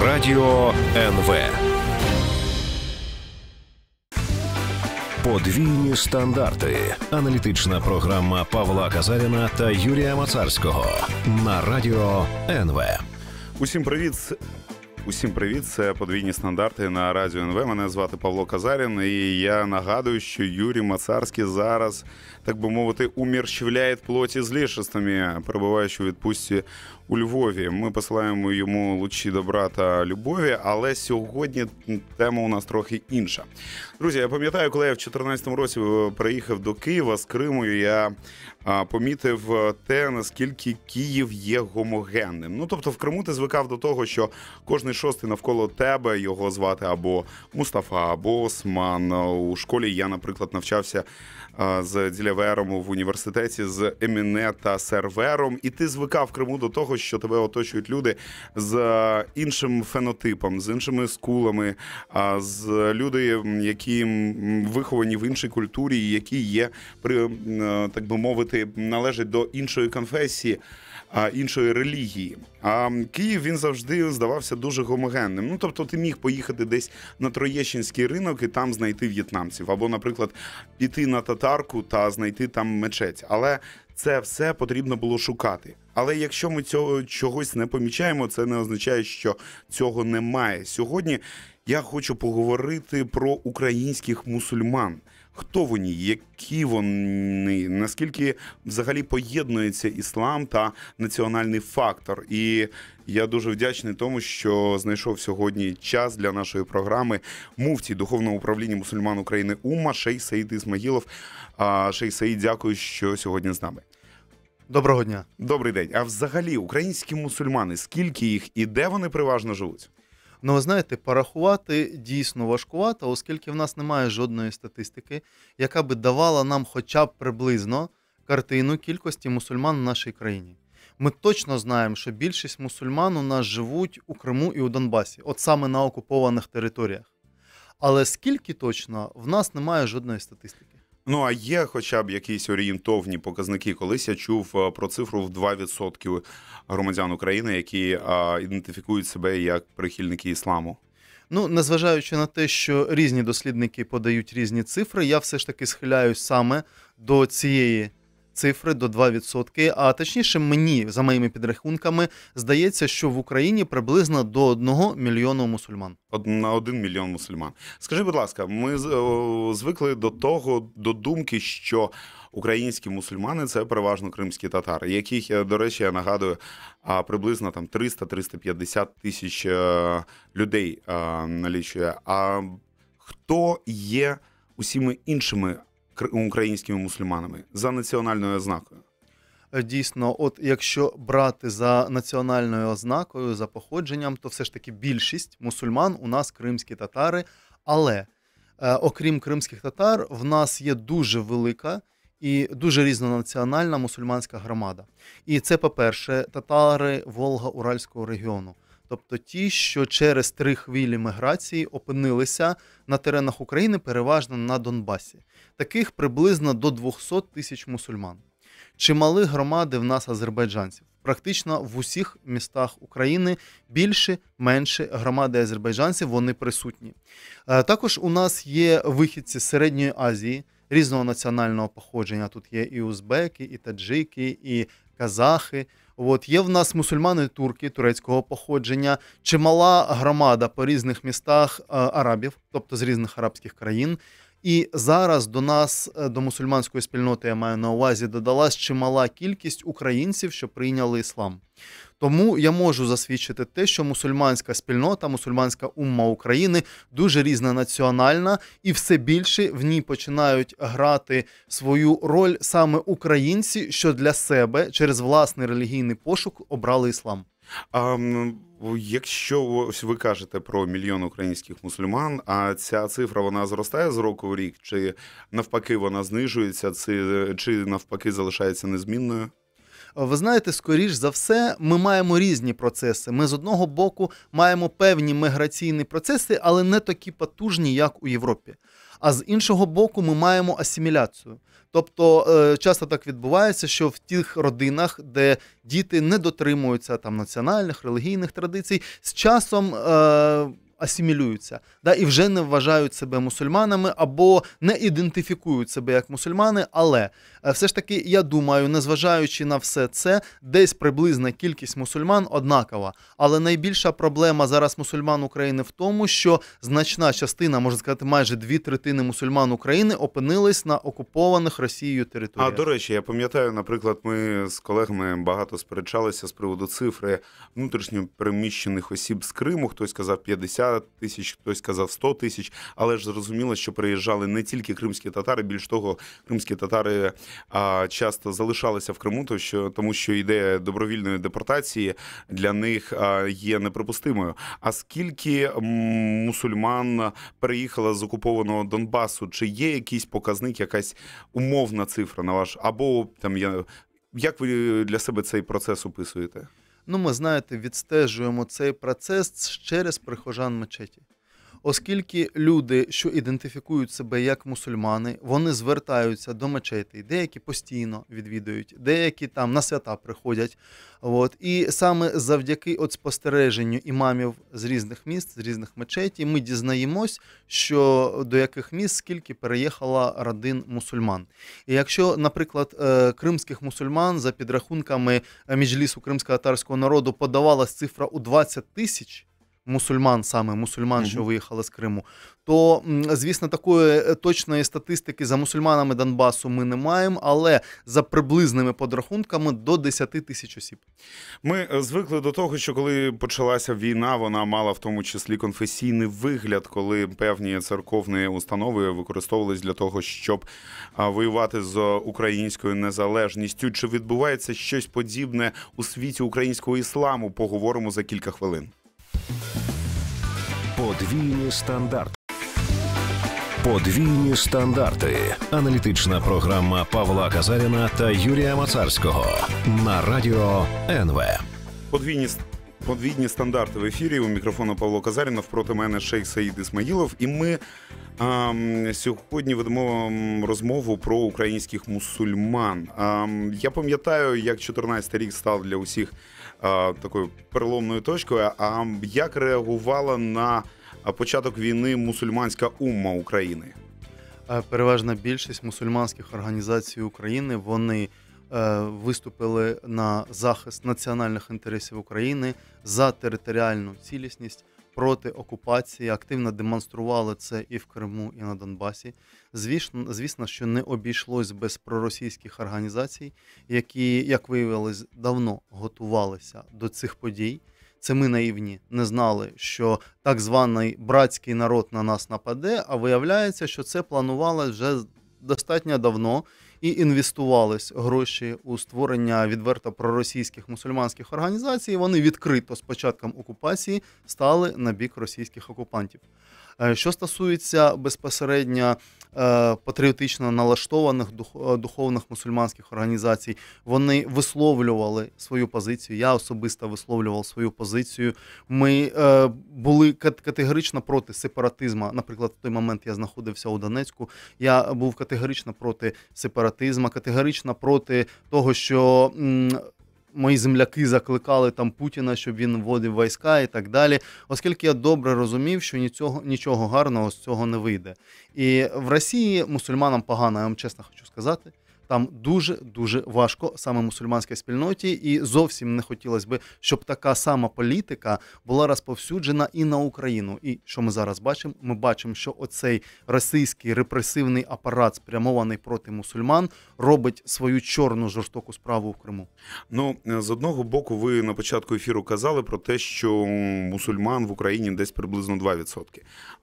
Радіо НВ. Подвійні стандарти. Аналітична програма Павла Казаріна та Юрія Мацарського на Радіо НВ. Усім привіт. Усім привіт, це подвійні стандарти на радіо НВ. Мене звати Павло Казарін, і я нагадую, що Юрій Мацарський зараз так би мовити, умірщвляє плоті з лішистами, перебуваючи у відпустці у Львові. Ми посилаємо йому лучі добра та любові. Але сьогодні тема у нас трохи інша. Друзі, я пам'ятаю, коли я в 2014 році е, приїхав до Києва з Криму. Я помітив е, те, наскільки Київ є гомогенним. Ну тобто, в Криму ти звикав до того, що кожний шостий навколо тебе його звати або Мустафа, або Осман. У школі я, наприклад, навчався з Ділявером в університеті з Еміне та сервером, і ти звикав Криму до того, що тебе оточують люди з е, іншим фенотипом, з іншими скулами, з люди, які виховані в іншій культурі, які є при е, так би мовити, належать до іншої конфесії іншої релігії. А Київ він завжди здавався дуже гомогенним. Ну тобто, ти міг поїхати десь на Троєщинський ринок і там знайти в'єтнамців, або, наприклад, піти на татарку та знайти там мечеть. Але це все потрібно було шукати. Але якщо ми цього чогось не помічаємо, це не означає, що цього немає сьогодні. Я хочу поговорити про українських мусульман хто вони, які вони, наскільки взагалі поєднується іслам та національний фактор. І я дуже вдячний тому, що знайшов сьогодні час для нашої програми муфті духовного управління мусульман України Ума Шей Саїд Ісмагілов. Шей Саїд, дякую, що сьогодні з нами. Доброго дня, добрий день. А взагалі, українські мусульмани, скільки їх і де вони переважно живуть? Ну, ви знаєте, порахувати дійсно важкувато, оскільки в нас немає жодної статистики, яка би давала нам хоча б приблизно картину кількості мусульман в нашій країні. Ми точно знаємо, що більшість мусульман у нас живуть у Криму і у Донбасі, от саме на окупованих територіях. Але скільки точно в нас немає жодної статистики. Ну а є, хоча б якісь орієнтовні показники. Колись я чув е, про цифру в 2% громадян України, які а, ідентифікують себе як прихильники ісламу. Ну, незважаючи на те, що різні дослідники подають різні цифри, я все ж таки схиляюсь саме до цієї цифри до 2%. А точніше, мені за моїми підрахунками здається, що в Україні приблизно до 1 мільйону мусульман. На 1 мільйон мусульман. Скажи, будь ласка, ми звикли до того, до думки, що українські мусульмани це переважно кримські татари, яких е, до речі, я нагадую, приблизно там 300-350 тисяч е, людей е, налічує. А хто є усіми іншими? українськими мусульманами за національною ознакою? Е, дійсно, от якщо брати за національною ознакою, за походженням, то все ж таки більшість мусульман у нас кримські татари. Але е, окрім кримських татар, в нас є дуже велика і дуже різнонаціональна мусульманська громада. І це, по-перше, татари Волга-Уральського регіону. Тобто ті, що через три хвилі міграції опинилися на теренах України, переважно на Донбасі таких приблизно до 200 тисяч мусульман. Чимали громади в нас азербайджанців. Практично в усіх містах України більше менше громади азербайджанців вони присутні. Е, також у нас є вихідці з середньої Азії різного національного походження. Тут є і узбеки, і таджики, і казахи. От є в нас мусульмани, турки турецького походження, чимала громада по різних містах е, арабів, тобто з різних арабських країн. І зараз до нас, е, до мусульманської спільноти, я маю на увазі, додалась чимала кількість українців, що прийняли іслам. Тому я можу засвідчити те, що мусульманська спільнота, мусульманська умма України дуже різна національна, і все більше в ній починають грати свою роль саме українці, що для себе через власний релігійний пошук обрали іслам. А, Якщо ось ви кажете про мільйон українських мусульман, а ця цифра вона зростає з року в рік, чи навпаки вона знижується, чи навпаки залишається незмінною? Ви знаєте, скоріш за все, ми маємо різні процеси. Ми з одного боку маємо певні міграційні процеси, але не такі потужні, як у Європі. А з іншого боку, ми маємо асиміляцію. Тобто е, часто так відбувається, що в тих родинах, де діти не дотримуються там національних релігійних традицій, з часом е, асимілюються, да, і вже не вважають себе мусульманами або не ідентифікують себе як мусульмани. Але е, все ж таки, я думаю, незважаючи на все це, десь приблизна кількість мусульман однакова. Але найбільша проблема зараз мусульман України в тому, що значна частина, можна сказати, майже дві третини мусульман України опинились на окупованих Росією територіях. А до речі, я пам'ятаю, наприклад, ми з колегами багато сперечалися з приводу цифри внутрішньо переміщених осіб з Криму. Хтось казав 50, тисяч, хтось казав 100 тисяч. Але ж зрозуміло, що приїжджали не тільки кримські татари, більш того, кримські татари а, часто залишалися в Криму, то що тому, що ідея добровільної депортації для них є неприпустимою. А скільки мусульман переїхало з окупованого Донбасу? Чи є якийсь показник, якась умовна цифра на ваш або там я як ви для себе цей процес описуєте? Ну, ми знаєте, відстежуємо цей процес через прихожан мечеті оскільки люди, що ідентифікують себе як мусульмани, вони звертаються до мечетей, деякі постійно відвідують, деякі там на свята приходять. От. І саме завдяки от спостереженню імамів з різних міст, з різних мечетей, ми дізнаємось, що до яких міст скільки переїхала родин мусульман. І якщо, наприклад, е, кримських мусульман за підрахунками е, міжлісу кримсько-татарського народу подавалась цифра у 20 тисяч мусульман, саме мусульман, що виїхали з Криму, то звісно, такої точної статистики за мусульманами Донбасу ми не маємо, але за приблизними подрахунками до 10 тисяч осіб. Ми е, звикли до того, що коли почалася війна, вона мала в тому числі конфесійний вигляд, коли певні церковні установи використовувались для того, щоб воювати з українською незалежністю. Чи відбувається щось подібне у світі українського ісламу? Поговоримо за кілька хвилин. Подвійні стандарти. Подвійні стандарти. Аналітична програма Павла Казаріна та Юрія Мацарського на радіо НВ. Подвійні подвійні стандарти в ефірі. У мікрофона Павло Казаріна проти мене Шейх Саїд Ісмаїлов. І ми а, сьогодні ведемо розмову про українських мусульман. А, я пам'ятаю, як 14-й рік став для усіх. Е, такою переломною точкою. А як реагувала на початок війни мусульманська умма України? Е, переважна більшість мусульманських організацій України вони е, виступили на захист національних інтересів України за територіальну цілісність проти окупації, активно демонстрували це і в Криму, і на Донбасі. Звісно, звісно, що не обійшлось без проросійських організацій, які, як виявилось, давно готувалися до цих подій. Це ми наївні не знали, що так званий братський народ на нас нападе. А виявляється, що це планувалося вже достатньо давно і інвестувались гроші у створення відверто проросійських мусульманських організацій. Вони відкрито з початком окупації стали на бік російських окупантів. Е, що стосується безпосередньо е, патріотично налаштованих е, духовних мусульманських організацій, вони висловлювали свою позицію. Я особисто висловлював свою позицію. Ми були категорично проти сепаратизму. Наприклад, в той момент я знаходився у Донецьку. Я був категорично проти сепаратизму, категорично проти того, що мої земляки закликали там Путіна, щоб він вводив війська і так далі. Оскільки я добре розумів, що нічого нічого гарного з цього не вийде. І в Росії мусульманам погано, я вам чесно хочу сказати там дуже дуже важко саме мусульманській спільноті, і зовсім не хотілося би, щоб така сама політика була розповсюджена і на Україну. І що ми зараз бачимо? Ми бачимо, що оцей російський репресивний апарат, спрямований проти мусульман, робить свою чорну жорстоку справу в Криму. Ну е, з одного боку, ви на початку ефіру казали про те, що мусульман в Україні десь приблизно 2%.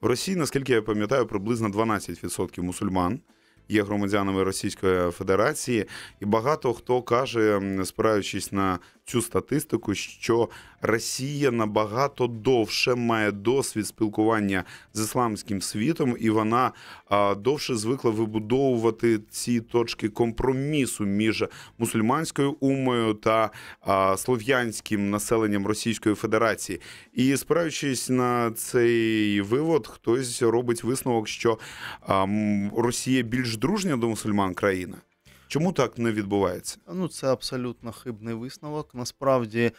В Росії, наскільки я пам'ятаю, приблизно 12% мусульман є громадянами Російської Федерації, і багато хто каже, спираючись на цю статистику, що Росія набагато довше має досвід спілкування з ісламським світом, і вона довше звикла вибудовувати ці точки компромісу між мусульманською умою та слов'янським населенням Російської Федерації. І спираючись на цей вивод, хтось робить висновок, що Росія більш дружня до мусульман країна. Чому так не відбувається? Ну це абсолютно хибний висновок. Насправді е,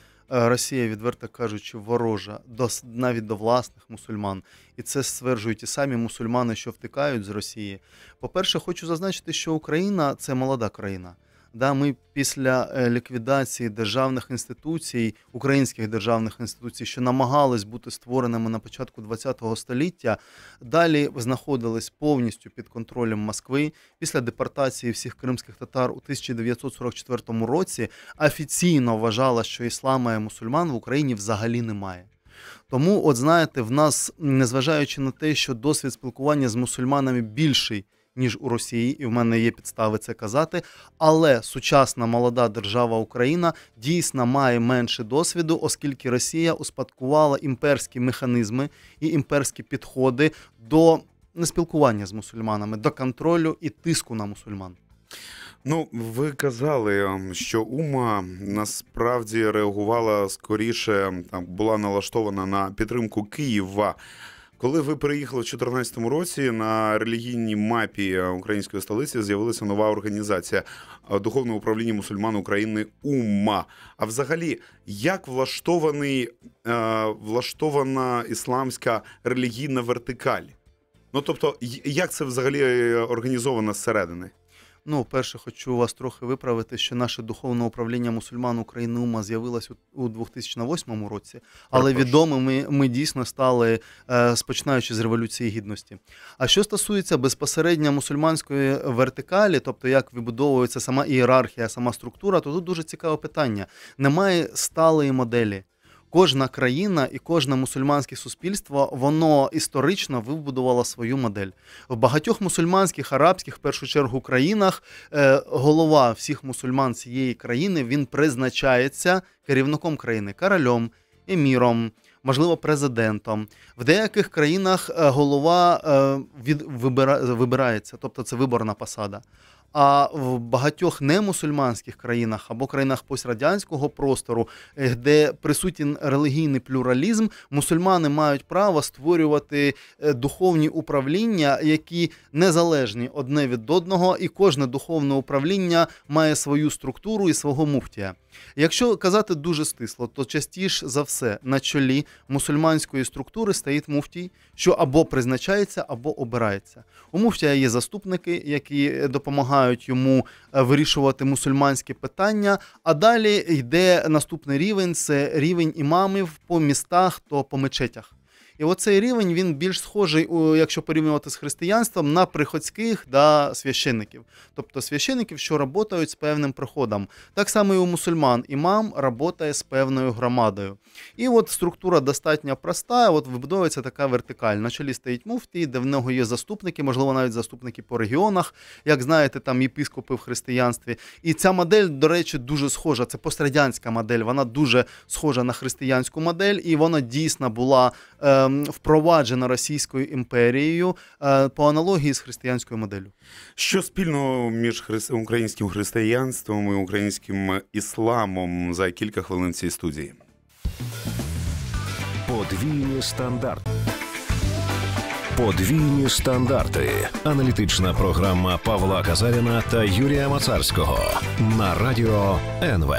Росія, відверто кажучи, ворожа до навіть до власних мусульман, і це стверджують і самі мусульмани, що втикають з Росії. По перше, хочу зазначити, що Україна це молода країна. Да, Ми після е, ліквідації державних інституцій, українських державних інституцій, що намагались бути створеними на початку ХХ століття, далі знаходились повністю під контролем Москви. Після депортації всіх кримських татар у 1944 році офіційно вважала, що іслама і мусульман в Україні взагалі немає. Тому, от знаєте, в нас, незважаючи на те, що досвід спілкування з мусульманами більший ніж у Росії, і в мене є підстави це казати. Але сучасна молода держава Україна дійсно має менше досвіду, оскільки Росія успадкувала імперські механізми і імперські підходи до неспілкування з мусульманами, до контролю і тиску на мусульман. Ну, ви казали, ем, що Ума насправді реагувала скоріше, ем, там була налаштована на підтримку Києва. Коли ви приїхали в 2014 році на релігійній мапі української столиці з'явилася нова організація е, духовного управління мусульман України УМА. А взагалі, як влаштований е, влаштована ісламська релігійна вертикаль? Ну тобто, як це взагалі е, організовано зсередини? Ну, перше, хочу вас трохи виправити, що наше духовне управління мусульман України УМА з'явилось у 2008 році, але відомими ми дійсно стали е, спочинаючи з революції гідності. А що стосується безпосередньо мусульманської вертикалі, тобто як вибудовується сама ієрархія, сама структура, то тут дуже цікаве питання. Немає сталої моделі кожна країна і кожне мусульманське суспільство воно історично вибудувало свою модель. В багатьох мусульманських, арабських, в першу чергу, країнах е, голова всіх мусульман цієї країни він призначається керівником країни, королем, еміром. Можливо, президентом в деяких країнах е, голова е, від вибирається, тобто це виборна посада. А в багатьох немусульманських країнах або країнах пострадянського простору, е, де присутній релігійний плюралізм, мусульмани мають право створювати е, духовні управління, які незалежні одне від одного, і кожне духовне управління має свою структуру і свого муфтія. Якщо казати дуже стисло, то частіше за все на чолі мусульманської структури стоїть муфтій, що або призначається, або обирається. У муфтія є заступники, які допомагають йому е, вирішувати мусульманські питання. А далі йде наступний рівень: це рівень імамів по містах, то по мечетях. І оцей рівень він більш схожий, якщо порівнювати з християнством, на приходських да, священників. Тобто священників, що працюють з певним приходом. Так само і у мусульман. Імам працює з певною громадою. І от структура достатньо проста, от вибудовується така вертикаль. На чолі стоїть муфті, де в нього є заступники, можливо, навіть заступники по регіонах, як знаєте, там єпископи в християнстві. І ця модель, до речі, дуже схожа. Це пострадянська модель. Вона дуже схожа на християнську модель, і вона дійсно була Ем, впроваджена Російською імперією е, по аналогії з християнською моделлю. Що спільно між хри... українським християнством і українським ісламом за кілька хвилин цієї студії? Подвійні стандарти. Подвійні стандарти. Аналітична програма Павла Казаріна та Юрія Мацарського на радіо НВ.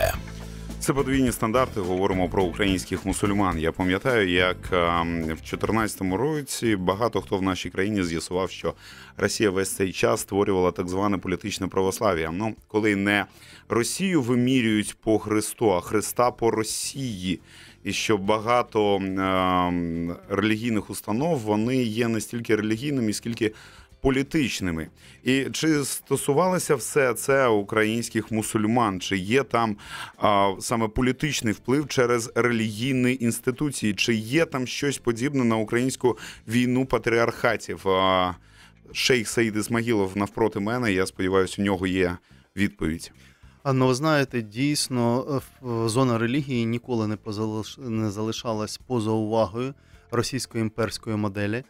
Це подвійні стандарти. Говоримо про українських мусульман. Я пам'ятаю, як ем, в 2014 році багато хто в нашій країні з'ясував, що Росія весь цей час створювала так зване політичне православ'я. Ну коли не Росію вимірюють по Христу, а Христа по Росії. І що багато е, релігійних установ вони є не стільки релігійними, скільки політичними. І чи стосувалося все це українських мусульман? Чи є там а, саме політичний вплив через релігійні інституції? Чи є там щось подібне на українську війну патріархатів? А, Шейх Саїд Ісмагілов навпроти мене. Я сподіваюся, у нього є відповідь. А ну ви знаєте, дійсно зона релігії ніколи не позалиш... не залишалась поза увагою російської імперської моделі.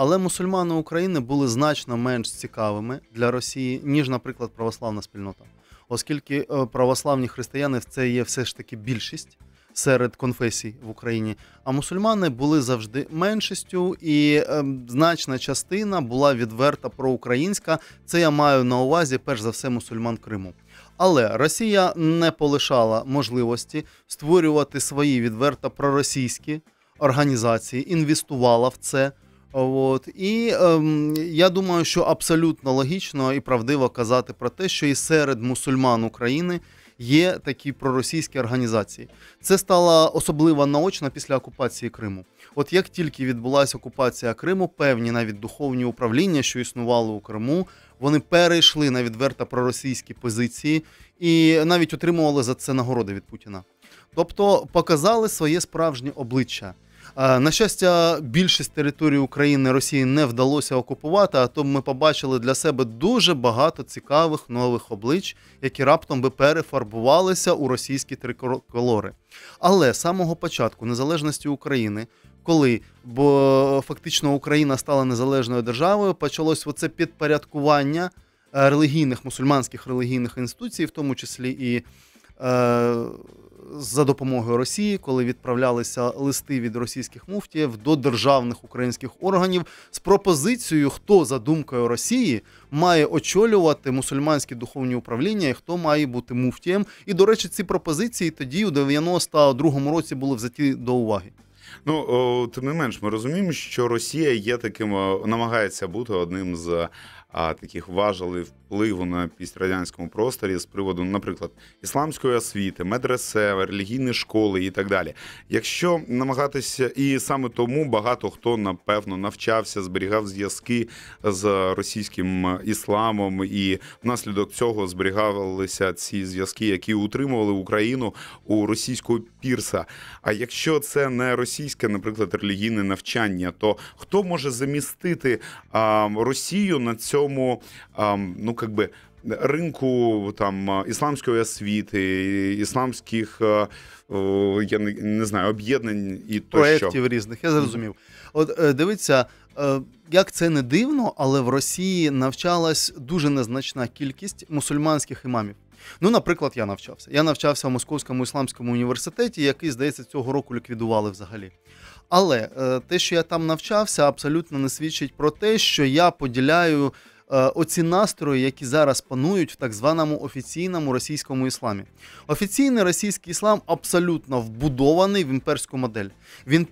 Але мусульмани України були значно менш цікавими для Росії, ніж, наприклад, православна спільнота, оскільки е, православні християни це є все ж таки більшість серед конфесій в Україні. А мусульмани були завжди меншістю, і ем, значна частина була відверта проукраїнська. Це я маю на увазі, перш за все, мусульман Криму. Але Росія не полишала можливості створювати свої відверто проросійські організації, інвестувала в це. От і ем, я думаю, що абсолютно логічно і правдиво казати про те, що і серед мусульман України є такі проросійські організації. Це стало особливо наочно після окупації Криму. От як тільки відбулася окупація Криму, певні навіть духовні управління, що існували у Криму, вони перейшли на відверто проросійські позиції і навіть отримували за це нагороди від Путіна. Тобто показали своє справжнє обличчя. Е, на щастя, більшість території України Росії не вдалося окупувати, а то ми побачили для себе дуже багато цікавих нових облич, які раптом би перефарбувалися у російські триколори. Але з самого початку незалежності України. Коли бо фактично Україна стала незалежною державою, почалось оце підпорядкування е, релігійних мусульманських релігійних інституцій, в тому числі і е, за допомогою Росії, коли відправлялися листи від російських муфтіїв до державних українських органів з пропозицією, хто за думкою Росії має очолювати мусульманські духовні управління і хто має бути муфтієм. І до речі, ці пропозиції тоді у 92-му році були взяті до уваги. Ну тим не менш, ми розуміємо, що Росія є таким, намагається бути одним з а, таких важелів впливу на пістрадянському просторі з приводу, наприклад, ісламської освіти, медресе, релігійні школи і так далі. Якщо намагатися, і саме тому багато хто напевно навчався, зберігав зв'язки з російським ісламом, і внаслідок цього зберігалися ці зв'язки, які утримували Україну у російського пірса. А якщо це не російське, наприклад, релігійне навчання, то хто може замістити а, Росію на цьому? цьому ну якби. Ринку там ісламської освіти, ісламських я не, не знаю об'єднань і тощо. проєктів різних. Я зрозумів. От е, дивиться, е, як це не дивно, але в Росії навчалась дуже незначна кількість мусульманських імамів. Ну, наприклад, я навчався. Я навчався в Московському ісламському університеті, який, здається, цього року ліквідували взагалі. Але е, те, що я там навчався, абсолютно не свідчить про те, що я поділяю е, оці настрої, які зараз панують в так званому офіційному російському ісламі. Офіційний російський іслам абсолютно вбудований в імперську модель. Він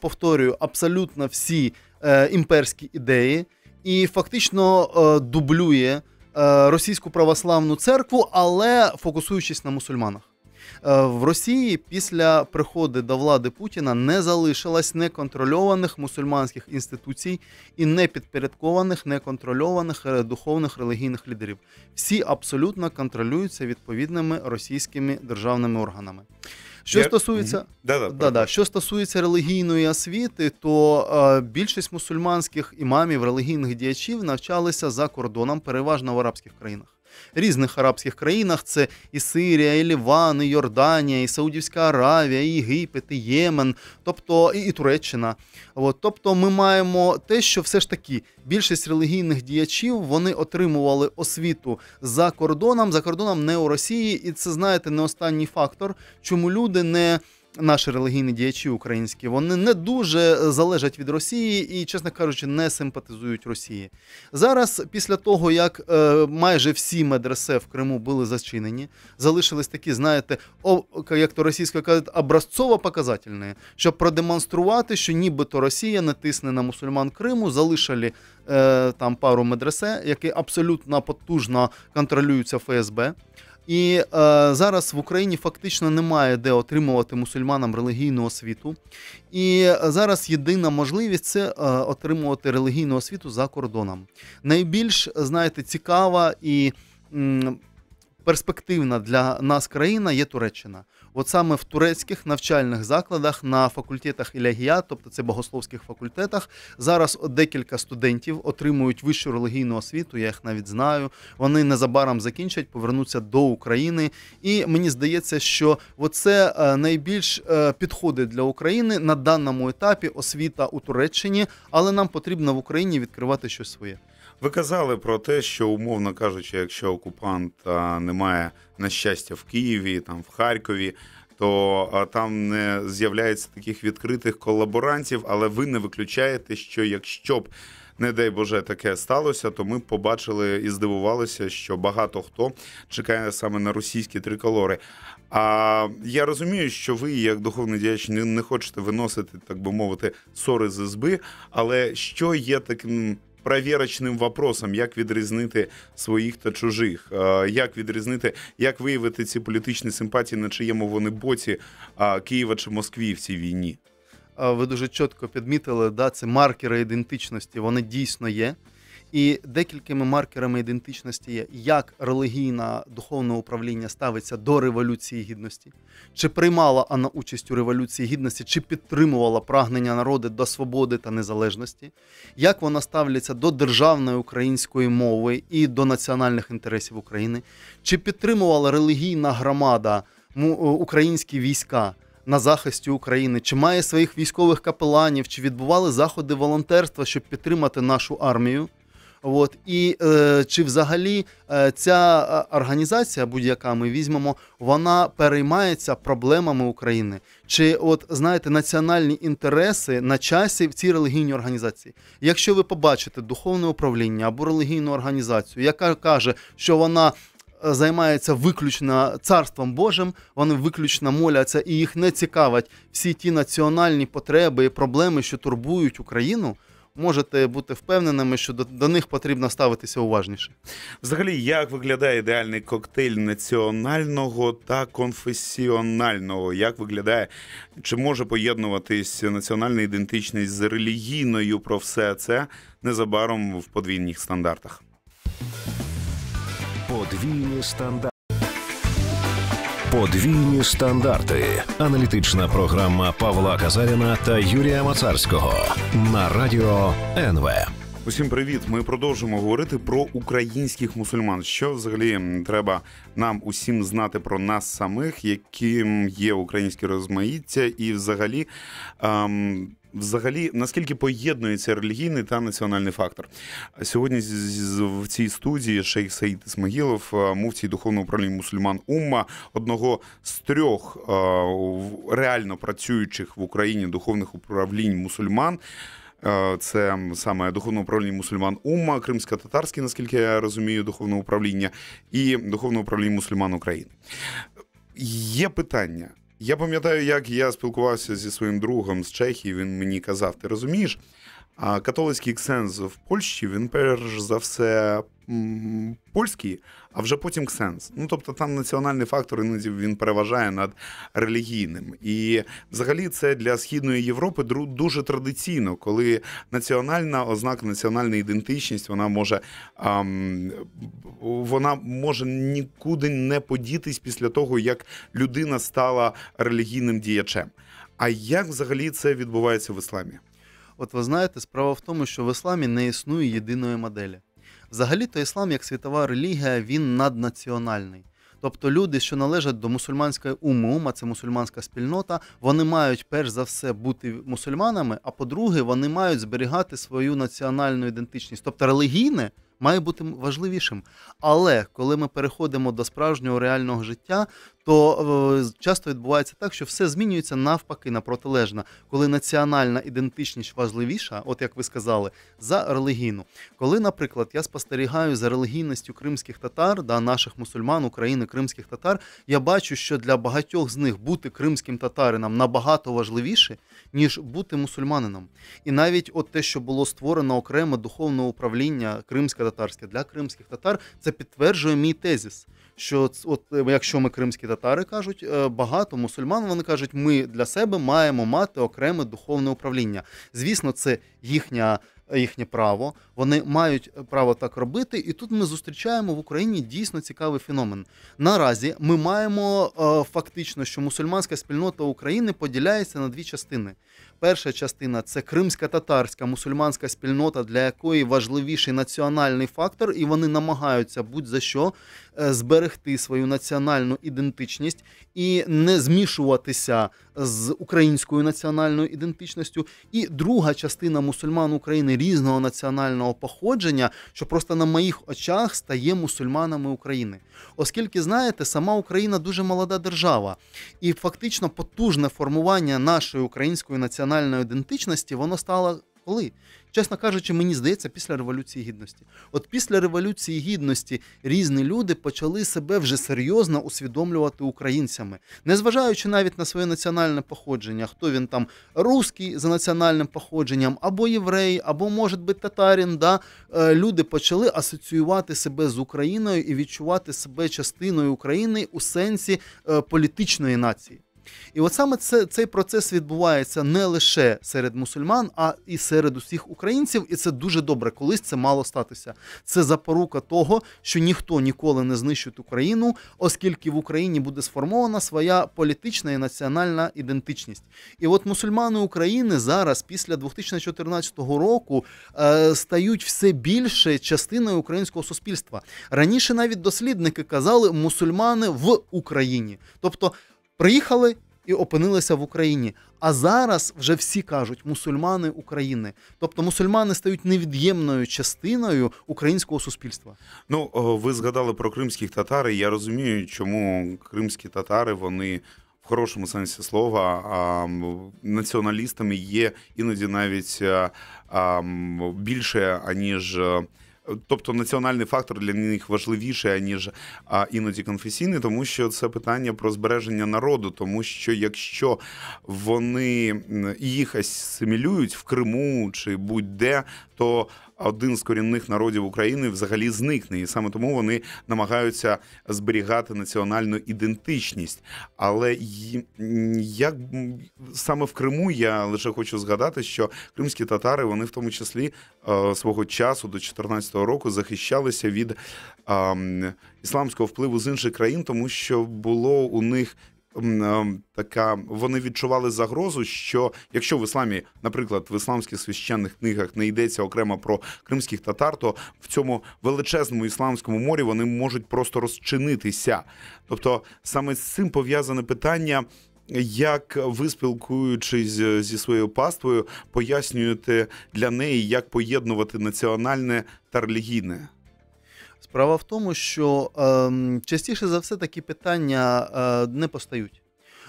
повторює абсолютно всі е, імперські ідеї і фактично дублює російську православну церкву, але фокусуючись на мусульманах. Е, в Росії після приходу до влади Путіна не залишилось неконтрольованих мусульманських інституцій і непідпорядкованих, неконтрольованих е, духовних релігійних лідерів. Всі абсолютно контролюються відповідними російськими державними органами. Що Я... стосується да, да, да, що стосується релігійної освіти, то е, більшість мусульманських імамів релігійних діячів навчалися за кордоном, переважно в арабських країнах різних арабських країнах: це і Сирія, і Ліван, і Йорданія, і Саудівська Аравія, і Єгипет, і Ємен, тобто і, і Туреччина. От, Тобто, ми маємо те, що все ж таки більшість релігійних діячів вони отримували освіту за кордоном, за кордоном не у Росії, і це знаєте не останній фактор, чому люди не наші релігійні діячі українські вони не дуже е, залежать від Росії і, чесно кажучи, не симпатизують Росії. Зараз, після того як е, майже всі медресе в Криму були зачинені, залишились такі, знаєте, о, як то російська кажуть, образцово показательні щоб продемонструвати, що нібито Росія натисне на мусульман Криму, залишили е, там пару медресе, які абсолютно потужно контролюються ФСБ. І е, зараз в Україні фактично немає де отримувати мусульманам релігійну освіту. І зараз єдина можливість це е, отримувати релігійну освіту за кордоном. Найбільш, знаєте, цікава і м, перспективна для нас країна є Туреччина от саме в турецьких навчальних закладах на факультетах Ілягія, тобто це богословських факультетах, зараз декілька студентів отримують вищу релігійну освіту. Я їх навіть знаю. Вони незабаром закінчать, повернуться до України. І мені здається, що це е, найбільш е, підходить для України на даному етапі освіта у Туреччині, але нам потрібно в Україні відкривати щось своє. Ви казали про те, що умовно кажучи, якщо окупанта немає на щастя в Києві, там в Харкові, то там не з'являється таких відкритих колаборантів, але ви не виключаєте, що якщо б. Не дай Боже таке сталося, то ми побачили і здивувалися, що багато хто чекає саме на російські триколори. А я розумію, що ви, як духовний діяч, не хочете виносити, так би мовити, сори з СБ, але що є таким проверочним вопросом, як відрізнити своїх та чужих, е, як відрізнити, як виявити ці політичні симпатії, на чиєму вони боці Києва чи Москві в цій війні. Ви дуже чітко підмітили, да, це маркери ідентичності. Вони дійсно є і декількими маркерами ідентичності є, як релігійне духовне управління ставиться до Революції Гідності, чи приймала вона участь у Революції Гідності, чи підтримувала прагнення народу до свободи та незалежності, як вона ставляться до державної української мови і до національних інтересів України, чи підтримувала релігійна громада е, українські війська. На захисті України, чи має своїх військових капеланів, чи відбували заходи волонтерства, щоб підтримати нашу армію, От і е, чи взагалі е, ця е, організація, будь-яка ми візьмемо, вона переймається проблемами України? Чи от знаєте національні інтереси на часі в цій релігійній організації? Якщо ви побачите духовне управління або релігійну організацію, яка каже, що вона е, займається виключно царством Божим, вони виключно моляться, і їх не цікавать всі ті національні потреби і проблеми, що турбують Україну можете бути впевненими, що до, до них потрібно ставитися уважніше. Взагалі, як виглядає ідеальний коктейль національного та конфесіонального? Як виглядає, чи може поєднуватись національна ідентичність з релігійною про все це незабаром в подвійних стандартах? Подвійні стандарти. Подвійні стандарти. Аналітична програма Павла Казаріна та Юрія Мацарського на радіо НВ. Усім привіт! Ми продовжуємо говорити про українських мусульман. Що взагалі треба нам усім знати про нас самих, яким є українське розмаїття, і взагалі ем, взагалі наскільки поєднується релігійний та національний фактор. Сьогодні в цій студії Шейх Саїд Ісмагілов, е, муфтій духовного управління мусульман Умма, одного з трьох е, реально працюючих в Україні духовних управлінь мусульман. Е, це саме духовне управління мусульман Умма, Кримсько-Татарське, наскільки я розумію, духовне управління і духовне управління мусульман України. Є питання, я пам'ятаю, як я спілкувався зі своїм другом з Чехії. Він мені казав: Ти розумієш? А католицький ксенз в Польщі він перш за все польський, а вже потім ксенз. Ну тобто там національний фактор іноді він переважає над релігійним. І взагалі це для східної Європи дуже традиційно, коли національна ознака, національна ідентичність вона може ам, вона може нікуди не подітись після того, як людина стала релігійним діячем. А як взагалі це відбувається в ісламі? От ви знаєте, справа в тому, що в ісламі не існує єдиної моделі. Взагалі-то іслам як світова релігія, він наднаціональний. Тобто люди, що належать до мусульманської уми, ума це мусульманська спільнота, вони мають перш за все бути мусульманами, а по-друге, вони мають зберігати свою національну ідентичність. Тобто релігійне має бути важливішим. Але коли ми переходимо до справжнього реального життя, то е, часто відбувається так, що все змінюється навпаки на протилежне, коли національна ідентичність важливіша, от як ви сказали, за релігійну. Коли, наприклад, я спостерігаю за релігійністю кримських татар, да, наших мусульман, України, кримських татар, я бачу, що для багатьох з них бути кримським татарином набагато важливіше, ніж бути мусульманином. І навіть от те, що було створено окреме духовне управління кримсько-татарське для кримських татар, це підтверджує мій тезіс, що от е, якщо ми кримські татари кажуть, е, багато мусульман вони кажуть, ми для себе маємо мати окреме духовне управління. Звісно, це їхня. Їхнє право, вони мають право так робити, і тут ми зустрічаємо в Україні дійсно цікавий феномен. Наразі ми маємо е, фактично, що мусульманська спільнота України поділяється на дві частини: Перша частина це кримська татарська мусульманська спільнота, для якої важливіший національний фактор, і вони намагаються будь-за що е, зберегти свою національну ідентичність і не змішуватися з українською національною ідентичністю. І друга частина мусульман України різного національного походження, що просто на моїх очах стає мусульманами України, оскільки знаєте, сама Україна дуже молода держава, і фактично потужне формування нашої української національної національної ідентичності воно стало коли? Чесно кажучи, мені здається, після Революції Гідності. От після Революції Гідності різні люди почали себе вже серйозно усвідомлювати українцями, незважаючи навіть на своє національне походження, хто він там русський за національним походженням, або єврей, або, може бути, татарин. Да? Е, люди почали асоціювати себе з Україною і відчувати себе частиною України у сенсі е, політичної нації. І от саме це, цей процес відбувається не лише серед мусульман, а і серед усіх українців. І це дуже добре, колись це мало статися. Це запорука того, що ніхто ніколи не знищить Україну, оскільки в Україні буде сформована своя політична і національна ідентичність. І от мусульмани України зараз, після 2014 року, е, стають все більше частиною українського суспільства. Раніше навіть дослідники казали мусульмани в Україні, тобто приїхали і опинилися в Україні. А зараз вже всі кажуть мусульмани України, тобто мусульмани стають невід'ємною частиною українського суспільства. Ну ви згадали про кримських татар. Я розумію, чому кримські татари вони. В хорошому сенсі слова а, націоналістами є іноді навіть а, більше аніж тобто національний фактор для них важливіший ніж іноді конфесійний, тому що це питання про збереження народу, тому що якщо вони їх асимілюють в Криму чи будь-де, то один з корінних народів України взагалі зникне, і саме тому вони намагаються зберігати національну ідентичність. Але як саме в Криму я лише хочу згадати, що кримські татари вони в тому числі е, свого часу до 2014 року захищалися від ісламського впливу з інших країн, тому що було у них Ем, така, вони відчували загрозу, що якщо в ісламі, наприклад, в ісламських священних книгах не йдеться окремо про кримських татар, то в цьому величезному ісламському морі вони можуть просто розчинитися. Тобто саме з цим пов'язане питання. Як ви спілкуючись е, зі своєю паствою, пояснюєте для неї, як поєднувати національне та релігійне? Справа в тому, що е, частіше за все такі питання е, не постають.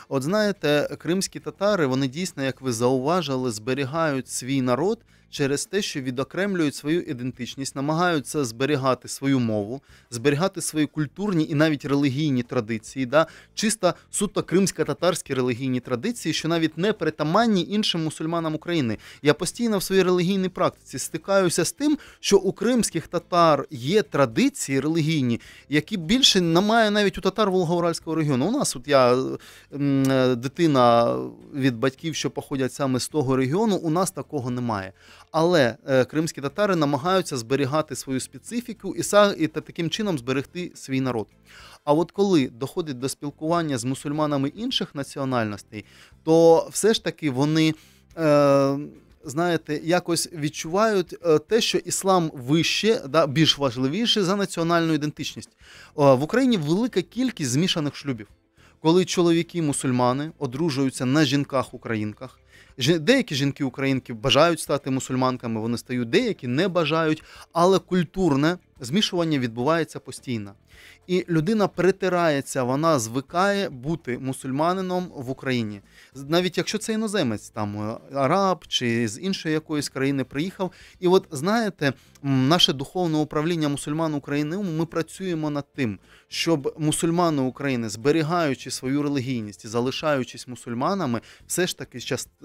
От знаєте, кримські татари, вони дійсно, як ви зауважили, зберігають свій народ через те, що відокремлюють свою ідентичність, намагаються зберігати свою мову, зберігати свої культурні і навіть релігійні традиції, да? чисто суто кримсько-татарські релігійні традиції, що навіть не притаманні іншим мусульманам України. Я постійно в своїй релігійній практиці стикаюся з тим, що у кримських татар є традиції релігійні, які більше немає навіть у татар Волгоуральського регіону. У нас от я е, дитина від батьків, що походять саме з того регіону, у нас такого немає. Але е, кримські татари намагаються зберігати свою специфіку і са, та таким чином зберегти свій народ. А от коли доходить до спілкування з мусульманами інших національностей, то все ж таки вони. Е, знаєте, якось відчувають е, те, що іслам вище да більш важливіше за національну ідентичність в Україні велика кількість змішаних шлюбів, коли чоловіки-мусульмани одружуються на жінках-українках деякі жінки-українки бажають стати мусульманками, вони стають, деякі не бажають, але культурне. Змішування відбувається постійно. І людина притирається, вона звикає бути мусульманином в Україні. Навіть якщо це іноземець, там е, араб чи з іншої якоїсь країни приїхав. І от знаєте, наше духовне управління мусульман України ну, ми працюємо над тим, щоб мусульмани України, зберігаючи свою релігійність і залишаючись мусульманами, все ж таки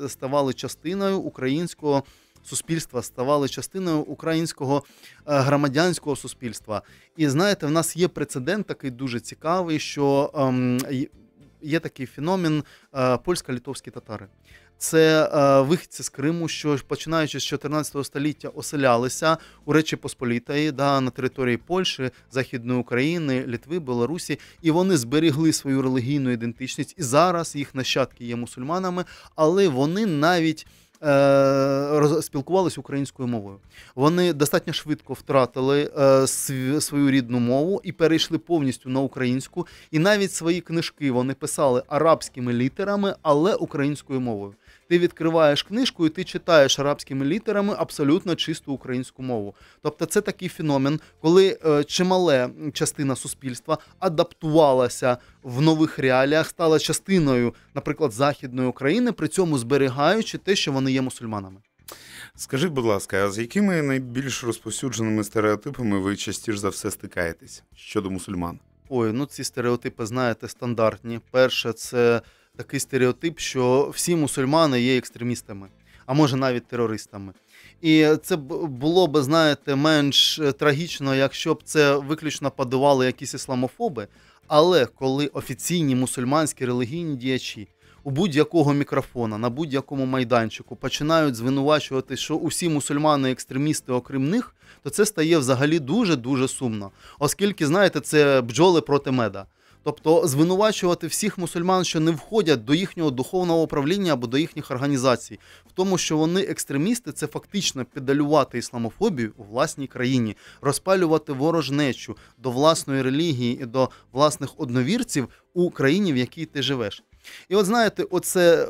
ставали частиною українського суспільства ставали частиною українського е, громадянського суспільства. І знаєте, в нас є прецедент такий дуже цікавий, що ем, є такий феномен е, польсько-літовські татари. Це е, вихідці з Криму, що починаючи з 14 століття оселялися у Речі Посполітої, да, на території Польщі, Західної України, Літви, Білорусі, і вони зберігли свою релігійну ідентичність. І зараз їх нащадки є мусульманами, але вони навіть Е, спілкувалися українською мовою. Вони достатньо швидко втратили е, свою рідну мову і перейшли повністю на українську. І навіть свої книжки вони писали арабськими літерами, але українською мовою. Ти відкриваєш книжку і ти читаєш арабськими літерами абсолютно чисту українську мову. Тобто, це такий феномен, коли е, чимале частина суспільства адаптувалася в нових реаліях, стала частиною, наприклад, західної України, при цьому зберігаючи те, що вони є мусульманами. Скажіть, будь ласка, а з якими найбільш розповсюдженими стереотипами ви частіше за все стикаєтесь щодо мусульман? Ой, ну ці стереотипи знаєте стандартні. Перше, це такий стереотип, що всі мусульмани є екстремістами, а може навіть терористами. І це було б, знаєте, менш е, трагічно, якщо б це виключно подавали якісь ісламофоби. Але коли офіційні мусульманські релігійні діячі у будь-якого мікрофона на будь-якому майданчику починають звинувачувати, що усі мусульмани екстремісти, окрім них, то це стає взагалі дуже дуже сумно, оскільки знаєте, це бджоли проти меда. Тобто звинувачувати всіх мусульман, що не входять до їхнього духовного управління або до їхніх організацій, в тому, що вони екстремісти, це фактично педалювати ісламофобію у власній країні, розпалювати ворожнечу до власної релігії і до власних одновірців у країні, в якій ти живеш. І от знаєте, оце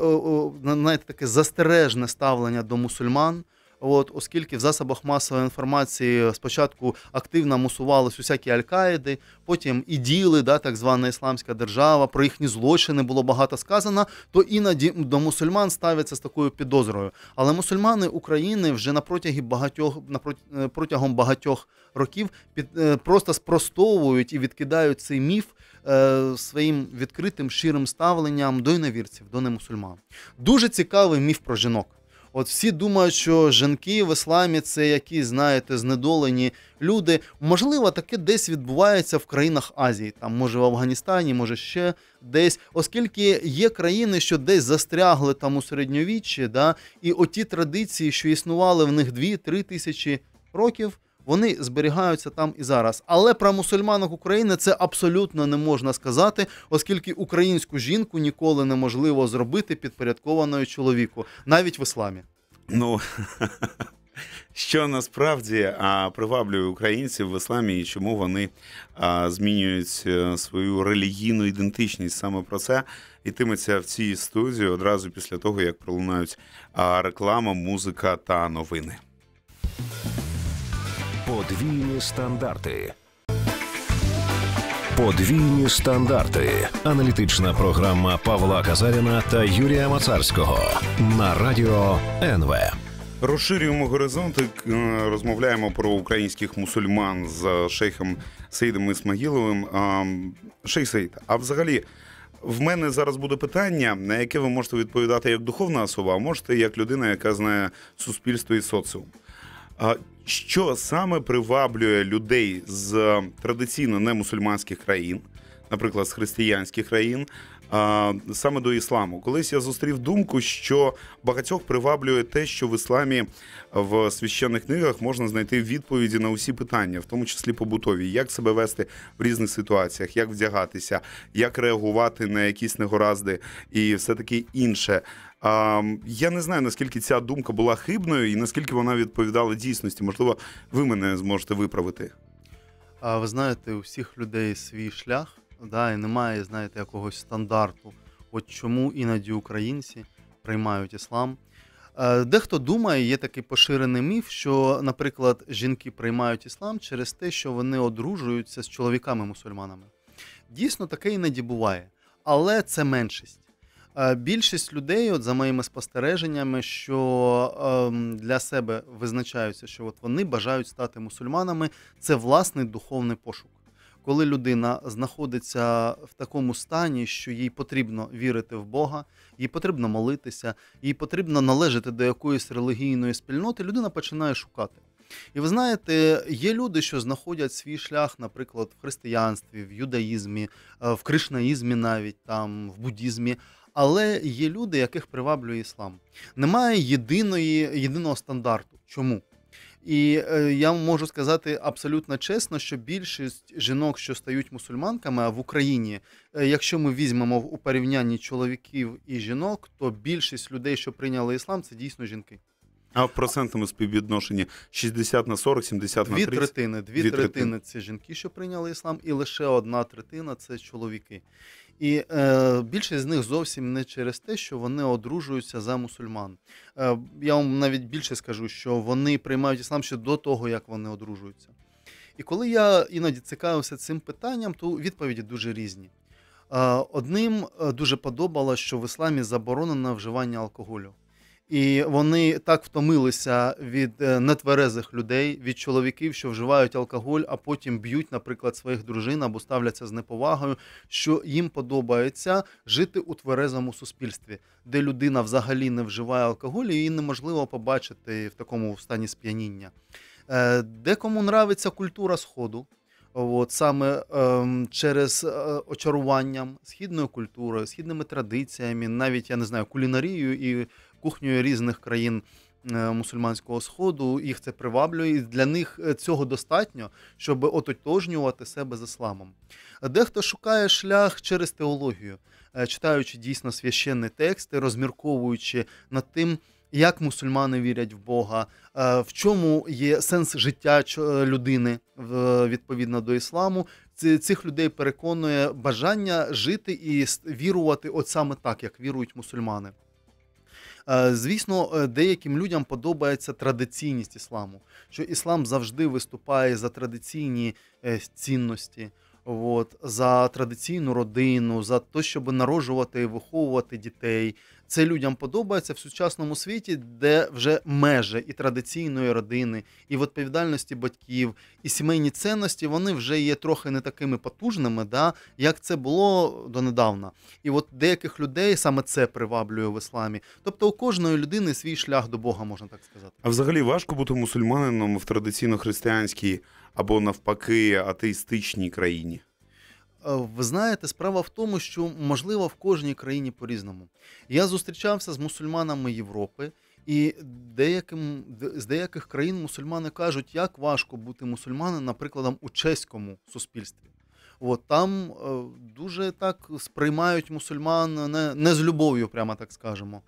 знаєте, таке застережне ставлення до мусульман. От, оскільки в засобах масової інформації спочатку активно мусувались усякі аль-Каїди, потім і діли, да, так звана ісламська держава, про їхні злочини було багато сказано, то іноді до мусульман ставиться з такою підозрою. Але мусульмани України вже на протягі багатьох на е, протягом багатьох років під е, просто спростовують і відкидають цей міф. Е, своїм відкритим щирим ставленням до інавірців, до немусульман. Дуже цікавий міф про жінок. От всі думають, що жінки в ісламі це якісь, знаєте, знедолені люди. Можливо, таке десь відбувається в країнах Азії, там може в Афганістані, може ще десь, оскільки є країни, що десь застрягли там у середньовіччі, да, і оті традиції, що існували в них 2-3 тисячі років вони зберігаються там і зараз. Але про мусульманок України це абсолютно не можна сказати, оскільки українську жінку ніколи неможливо зробити підпорядкованою чоловіку, навіть в ісламі. Ну що насправді приваблює українців в ісламі і чому вони змінюють е, свою релігійну ідентичність? Саме про це йтиметься в цій студії одразу після того, як пролунають реклама, музика та новини. Подвійні стандарти. Подвійні стандарти. Аналітична програма Павла Казаріна та Юрія Мацарського на радіо НВ. Розширюємо горизонти. Е, розмовляємо про українських мусульман з шейхом Сейдом Ісмагіловим. Шейх Сейд, а взагалі. В мене зараз буде питання, на яке ви можете відповідати як духовна особа, а можете як людина, яка знає суспільство і соціум що саме приваблює людей з е, традиційно немусульманських країн, наприклад, з християнських країн. Саме до ісламу, колись я зустрів думку, що багатьох приваблює те, що в ісламі е, в священних книгах можна знайти відповіді на усі питання, в тому числі побутові, як себе вести в різних ситуаціях, як вдягатися, як реагувати на якісь негоразди і все таке інше. Я не знаю, наскільки ця думка була хибною і наскільки вона відповідала дійсності. Можливо, ви мене зможете виправити. А ви знаєте, у всіх людей свій шлях, да, і немає, знаєте, якогось стандарту. От чому іноді українці приймають іслам. Е, дехто думає, є такий поширений міф, що, наприклад, жінки приймають іслам через те, що вони одружуються з чоловіками-мусульманами. Дійсно, таке іноді буває, але це меншість. Е, більшість людей, от за моїми спостереженнями, що ем, для себе визначаються, що от вони бажають стати мусульманами, це власний духовний пошук. Коли людина знаходиться в такому стані, що їй потрібно вірити в Бога, їй потрібно молитися, їй потрібно належати до якоїсь релігійної спільноти, людина починає шукати. І ви знаєте, є люди, що знаходять свій шлях, наприклад, в християнстві, в юдаїзмі, е, в кришнаїзмі, навіть там в буддізмі. Але є люди, яких приваблює іслам. Немає єдиної, єдиного стандарту. Чому? І е, я можу сказати абсолютно чесно, що більшість жінок, що стають мусульманками в Україні, е, якщо ми візьмемо у порівнянні чоловіків і жінок, то більшість людей, що прийняли іслам, це дійсно жінки. А в процентному співвідношенні 60 на 40, 70 на 30? Дві третини. Дві, дві третини, третини це жінки, що прийняли іслам, і лише одна третина це чоловіки. І е, більшість з них зовсім не через те, що вони одружуються за мусульман. Е, Я вам навіть більше скажу, що вони приймають іслам ще до того, як вони одружуються. І коли я іноді цікавився цим питанням, то відповіді дуже різні. Е, одним е, дуже подобалося, що в ісламі заборонено вживання алкоголю. І вони так втомилися від е, нетверезих людей, від чоловіків, що вживають алкоголь, а потім б'ють, наприклад, своїх дружин або ставляться з неповагою, що їм подобається жити у тверезому суспільстві, де людина взагалі не вживає алкоголь, і її неможливо побачити в такому стані сп'яніння. Е, декому нравиться культура сходу. От саме ем, через е, очаруванням східною культурою, східними традиціями, навіть я не знаю, кулінарією і кухнею різних країн е, мусульманського сходу. Їх це приваблює. і Для них е, цього достатньо, щоб ототожнювати себе з ісламом. Дехто шукає шлях через теологію, е, читаючи дійсно священні тексти, розмірковуючи над тим. Як мусульмани вірять в Бога, в чому є сенс життя людини відповідно до ісламу? Цих людей переконує бажання жити і вірувати от саме так, як вірують мусульмани. Е, звісно, е, деяким людям подобається традиційність ісламу, що іслам завжди виступає за традиційні е, цінності. От за традиційну родину, за те, щоб народжувати, і виховувати дітей. Це людям подобається в сучасному світі, де вже межі і традиційної родини, і відповідальності батьків, і сімейні цінності вони вже є трохи не такими потужними, да, як це було донедавна. І от деяких людей саме це приваблює в ісламі. Тобто у кожної людини свій шлях до Бога, можна так сказати. А взагалі важко бути мусульманином в традиційно християнській або навпаки атеїстичній країні? Е, ви знаєте, справа в тому, що можливо в кожній країні по-різному. Я зустрічався з мусульманами Європи, і деяким з деяких країн мусульмани кажуть, як важко бути мусульманином, наприклад, у чеському суспільстві. От там е, дуже так сприймають мусульман не, не з любов'ю, прямо так скажемо.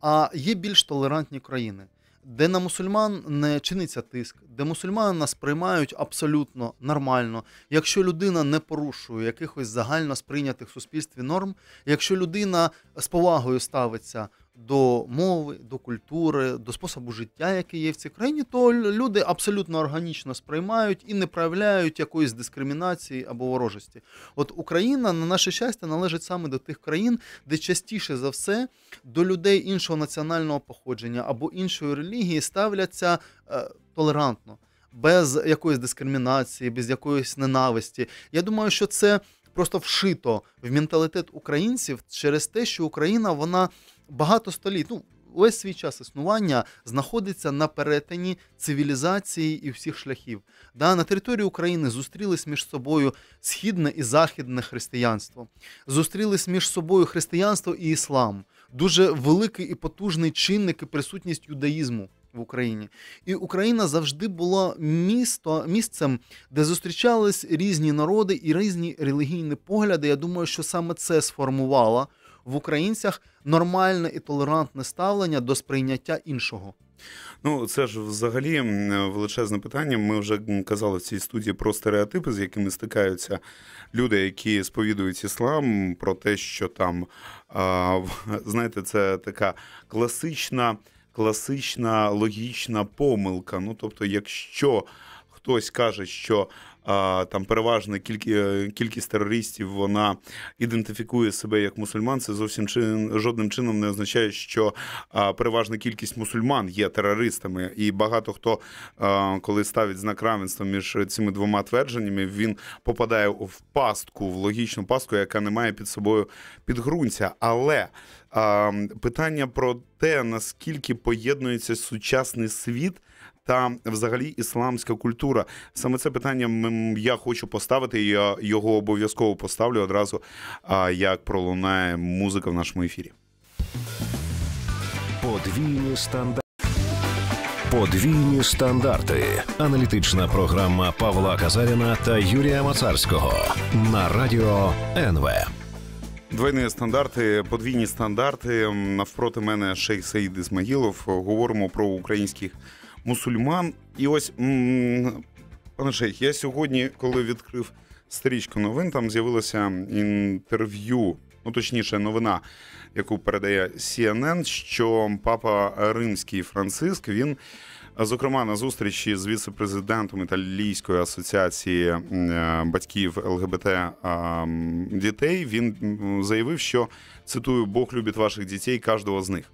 А є більш толерантні країни де на мусульман не чиниться тиск, де мусульмани приймають абсолютно нормально, якщо людина не порушує якихось загально сприйнятих в суспільстві норм, якщо людина з повагою ставиться до мови, до культури, до способу життя, який є в цій країні, то люди абсолютно органічно сприймають і не проявляють якоїсь дискримінації або ворожості. От Україна, на наше щастя, належить саме до тих країн, де частіше за все до людей іншого національного походження або іншої релігії ставляться е, толерантно, без якоїсь дискримінації, без якоїсь ненависті. Я думаю, що це просто вшито в менталітет українців через те, що Україна вона багато століть, ну весь свій час існування знаходиться на перетині цивілізації і всіх шляхів. Да, На території України зустрілись між собою східне і західне християнство, зустрілись між собою християнство і іслам. Дуже великий і потужний чинник і присутність юдаїзму. В Україні і Україна завжди була місто місцем, де зустрічались різні народи і різні релігійні погляди. Я думаю, що саме це сформувало в українцях нормальне і толерантне ставлення до сприйняття іншого? Ну, це ж взагалі величезне питання. Ми вже казали в цій студії про стереотипи, з якими стикаються люди, які сповідують іслам, про те, що там знаєте, це така класична, класична логічна помилка. Ну, тобто, якщо хтось каже, що там переважна е, кількість терористів вона ідентифікує себе як мусульман. Це зовсім чин, жодним чином не означає, що переважна кількість мусульман є терористами, і багато хто коли ставить знак равенства між цими двома твердженнями, він попадає в пастку, в логічну пастку, яка не має під собою підґрунтя. Але питання про те, наскільки поєднується сучасний світ та взагалі ісламська культура. Саме це питання я хочу поставити. Я його обов'язково поставлю одразу. як пролунає музика в нашому ефірі. Подвійні стандарти. Подвійні стандарти. Аналітична програма Павла Казаріна та Юрія Мацарського на радіо НВ. Двійні стандарти, подвійні стандарти. Навпроти мене Шейх Саїд Ісмагілов. Говоримо про українських мусульман. І ось пане Шейх, я сьогодні, коли відкрив стрічку новин, там з'явилося інтерв'ю. Ну, точніше, новина, яку передає CNN, що папа Римський Франциск він, зокрема, на зустрічі з віце-президентом Італійської асоціації е, батьків ЛГБТ е, дітей, він заявив, що цитую Бог любить ваших дітей, кожного з них.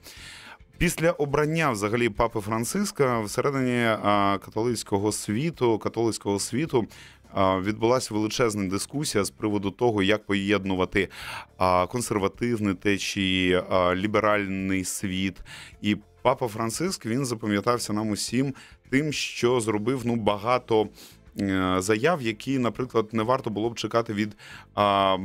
Після обрання взагалі папи Франциска всередині католицького світу католицького світу відбулася величезна дискусія з приводу того, як поєднувати консервативний течії, ліберальний світ. І папа Франциск він запам'ятався нам усім тим, що зробив ну багато. Е, заяв, які, наприклад, не варто було б чекати від а,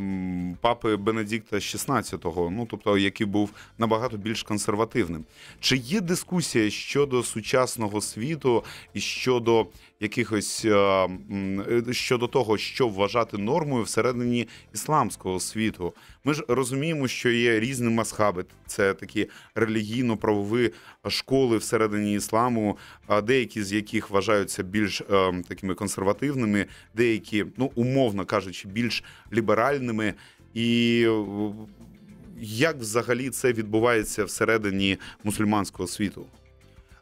папи Бенедикта XVI, ну тобто, який був набагато більш консервативним. Чи є дискусія щодо сучасного світу і щодо якихось е, е, щодо того, що вважати нормою всередині ісламського світу. Ми ж розуміємо, що є різні масхаби. Це такі релігійно-правові школи всередині ісламу, деякі з яких вважаються більш е, такими консервативними, деякі, ну умовно кажучи, більш ліберальними і. Як взагалі це відбувається всередині мусульманського світу?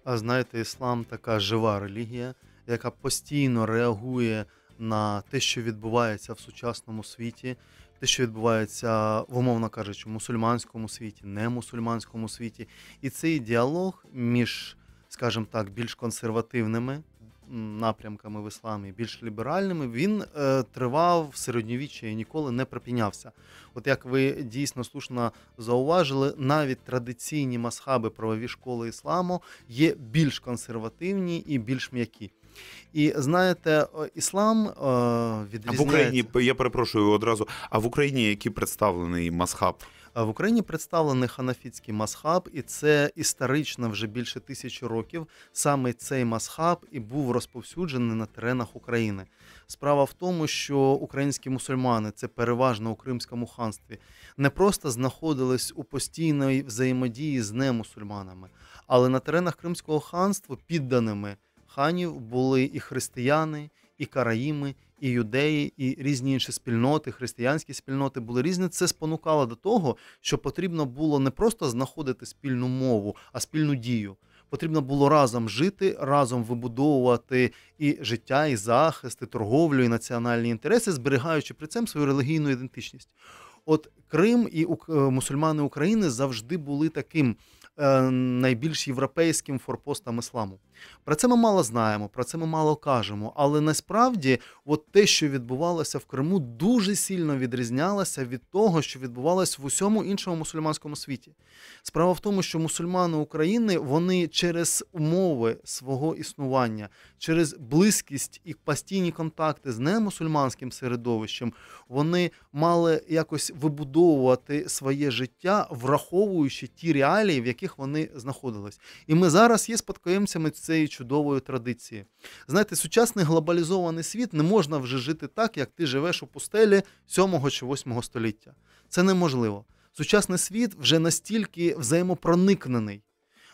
А знаєте, іслам така жива релігія яка постійно реагує на те, що відбувається в сучасному світі, те, що відбувається, в умовно кажучи, мусульманському світі, не мусульманському світі, і цей діалог між, скажімо так, більш консервативними. Напрямками в ісламі більш ліберальними, він е, тривав в середньовіччя і ніколи не припинявся. От як ви дійсно слушно зауважили, навіть традиційні масхаби правові школи ісламу є більш консервативні і більш м'які. І знаєте, іслам відрізняється... Е, а в Україні я перепрошую одразу. А в Україні які представлений масхаб? В Україні представлений ханафітський масхаб, і це історично вже більше тисячі років. Саме цей масхаб і був розповсюджений на теренах України. Справа в тому, що українські мусульмани це переважно у Кримському ханстві, не просто знаходились у постійної взаємодії з немусульманами, але на теренах Кримського ханства підданими ханів були і християни, і караїми, і юдеї, і різні інші спільноти, християнські спільноти були різні. Це спонукало до того, що потрібно було не просто знаходити спільну мову, а спільну дію. Потрібно було разом жити, разом вибудовувати і життя, і захист, і торговлю, і національні інтереси, зберігаючи при цьому свою релігійну ідентичність. От Крим і е, мусульмани України завжди були таким е, найбільш європейським форпостом ісламу. Про це ми мало знаємо, про це ми мало кажемо. Але насправді, от те, що відбувалося в Криму, дуже сильно відрізнялося від того, що відбувалося в усьому іншому мусульманському світі. Справа в тому, що мусульмани України вони через умови свого існування, через близькість і постійні контакти з немусульманським середовищем, вони мали якось вибудовувати своє життя, враховуючи ті реалії, в яких вони знаходились. І ми зараз є спадкоємцями цієї чудової традиції. Знаєте, сучасний глобалізований світ не можна вже жити так, як ти живеш у пустелі 7 чи 8 століття. Це неможливо. Сучасний світ вже настільки взаємопроникнений.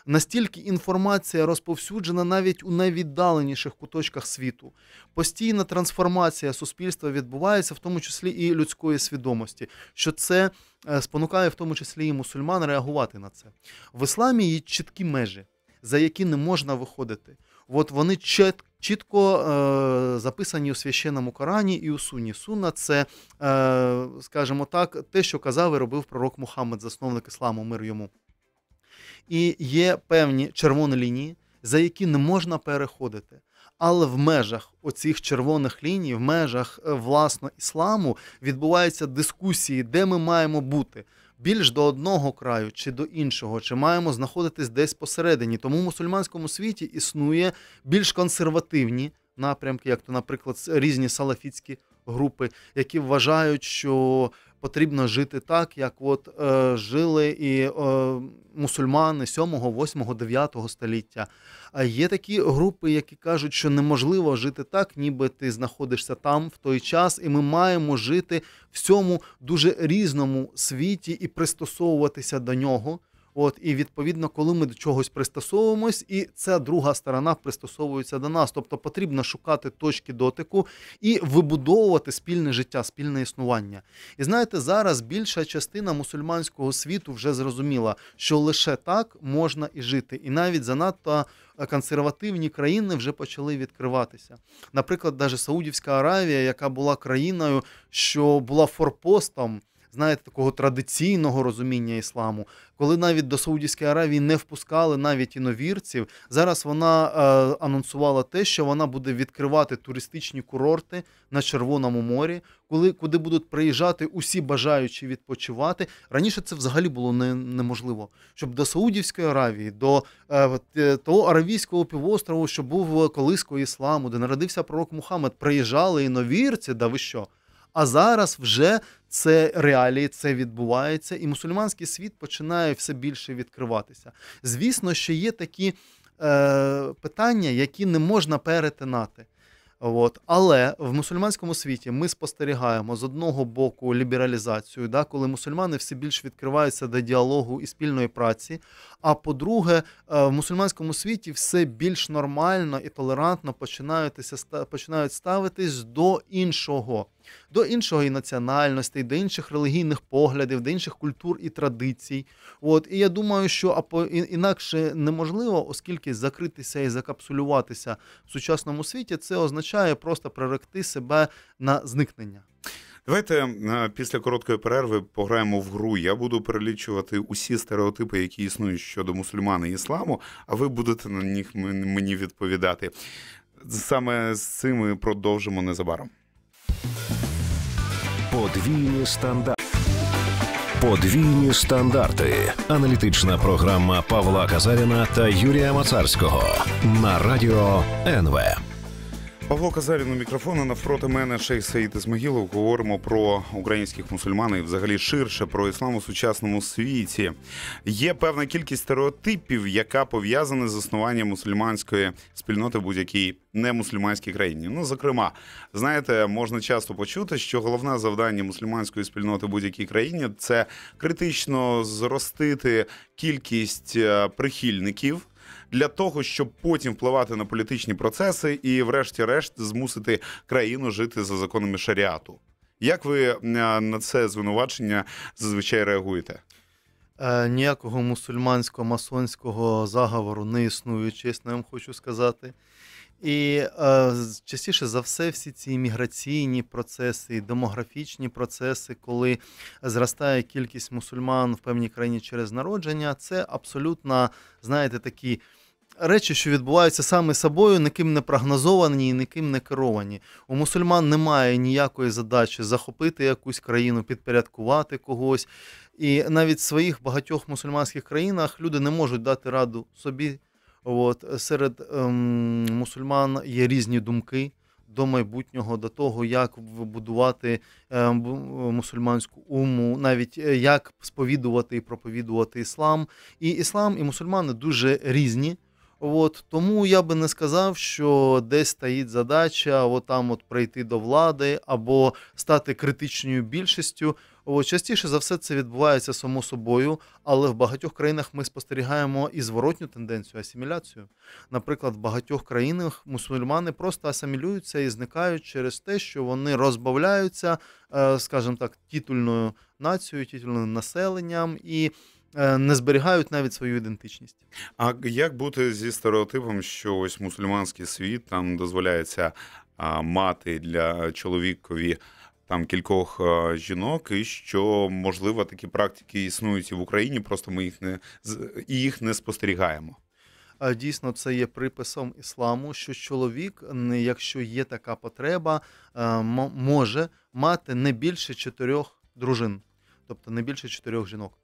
Настільки інформація розповсюджена навіть у найвіддаленіших куточках світу. Постійна трансформація суспільства відбувається, в тому числі і людської свідомості, що це е, спонукає в тому числі і мусульман реагувати на це. В ісламі є чіткі межі за які не можна виходити. От вони чіт, чітко е, записані у священному Корані і у суні. Сунна – це, е, скажімо так, те, що казав і робив пророк Мухаммед, засновник ісламу, мир йому. І є певні червоні лінії, за які не можна переходити. Але в межах оцих червоних ліній, в межах е, власно ісламу, відбуваються дискусії, де ми маємо бути більш до одного краю чи до іншого, чи маємо знаходитись десь посередині. Тому в мусульманському світі існує більш консервативні напрямки, як то, наприклад, різні салафітські групи, які вважають, що потрібно жити так, як от е, жили і е, мусульмани 7, 8, 9 століття. А є такі групи, які кажуть, що неможливо жити так, ніби ти знаходишся там в той час, і ми маємо жити в цьому дуже різному світі і пристосовуватися до нього. От і відповідно, коли ми до чогось пристосовуємось, і ця друга сторона пристосовується до нас. Тобто потрібно шукати точки дотику і вибудовувати спільне життя, спільне існування. І знаєте, зараз більша частина мусульманського світу вже зрозуміла, що лише так можна і жити, і навіть занадто. Консервативні країни вже почали відкриватися. Наприклад, навіть Саудівська Аравія, яка була країною, що була форпостом знаєте, такого традиційного розуміння ісламу, коли навіть до Саудівської Аравії не впускали навіть іновірців. Зараз вона е, анонсувала те, що вона буде відкривати туристичні курорти на Червоному морі, коли куди будуть приїжджати усі бажаючі відпочивати. Раніше це взагалі було не, неможливо, щоб до Саудівської Аравії, до е, е того Аравійського півострову, що був колискою ісламу, де народився пророк Мухаммед, приїжджали іновірці, да ви що? А зараз вже це реалії, це відбувається, і мусульманський світ починає все більше відкриватися. Звісно, що є такі е, питання, які не можна перетинати. От. Але в мусульманському світі ми спостерігаємо з одного боку лібералізацію, да, коли мусульмани все більш відкриваються до діалогу і спільної праці. А по-друге, е, в мусульманському світі все більш нормально і толерантно починаються починають ставитись до іншого до іншої національності, до інших релігійних поглядів, до інших культур і традицій. От і я думаю, що інакше неможливо, оскільки закритися і закапсулюватися в сучасному світі, це означає просто приректи себе на зникнення. Давайте е, після короткої перерви пограємо в гру. Я буду перелічувати усі стереотипи, які існують щодо мусульман і ісламу, а ви будете на них мені відповідати. Саме з цим ми продовжимо незабаром. Подвійні стандарти. Подвійні стандарти. Аналітична програма Павла Казаріна та Юрія Мацарського на радіо НВ. Павло Казарін у мікрофона навпроти мене Шейх Саїд Ізмагілов. Говоримо про українських мусульман і взагалі ширше про іслам у сучасному світі. Є певна кількість стереотипів, яка пов'язана з існуванням мусульманської спільноти в будь-якій немусульманській країні. Ну, зокрема, знаєте, можна часто почути, що головне завдання мусульманської спільноти в будь-якій країні це критично зростити кількість е, прихильників для того, щоб потім впливати на політичні процеси і, врешті-решт, змусити країну жити за законами шаріату. Як ви е, на це звинувачення зазвичай реагуєте? Е, ніякого мусульманського масонського заговору не існує, чесно я вам хочу сказати. І е, частіше за все, всі ці міграційні процеси, демографічні процеси, коли зростає кількість мусульман в певній країні через народження, це абсолютно, знаєте, такі речі, що відбуваються саме собою, ніким не прогнозовані і ніким не керовані. У мусульман немає ніякої задачі захопити якусь країну, підпорядкувати когось. І навіть в своїх багатьох мусульманських країнах люди не можуть дати раду собі. От серед ем, мусульман є різні думки до майбутнього, до того, як вибудувати ем, мусульманську уму, навіть е, як сповідувати і проповідувати іслам. І іслам і мусульмани дуже різні. От Тому я би не сказав, що десь стоїть задача от там от прийти до влади або стати критичною більшістю. От, Частіше за все це відбувається само собою, але в багатьох країнах ми спостерігаємо і зворотню тенденцію, асиміляцію. Наприклад, в багатьох країнах мусульмани просто асимілюються і зникають через те, що вони розбавляються, е, скажімо так, тітульною нацією, тітульним населенням. і Е, не зберігають навіть свою ідентичність. А як бути зі стереотипом, що ось мусульманський світ там дозволяється мати для чоловікові? Там кількох е, жінок, і що можливо такі практики існують і в Україні, просто ми їх не їх не спостерігаємо. Дійсно, це є приписом ісламу, що чоловік, якщо є така потреба, е, може мати не більше чотирьох дружин, тобто не більше чотирьох жінок.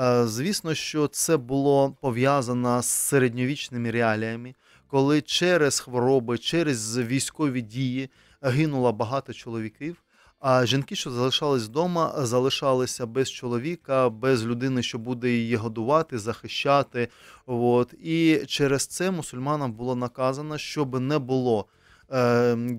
Е, звісно, що це було пов'язано з середньовічними реаліями, коли через хвороби, через військові дії гинуло багато чоловіків. А жінки, що залишались вдома, залишалися без чоловіка, без людини, що буде її годувати, захищати. От. І через це мусульманам було наказано, щоб не було е,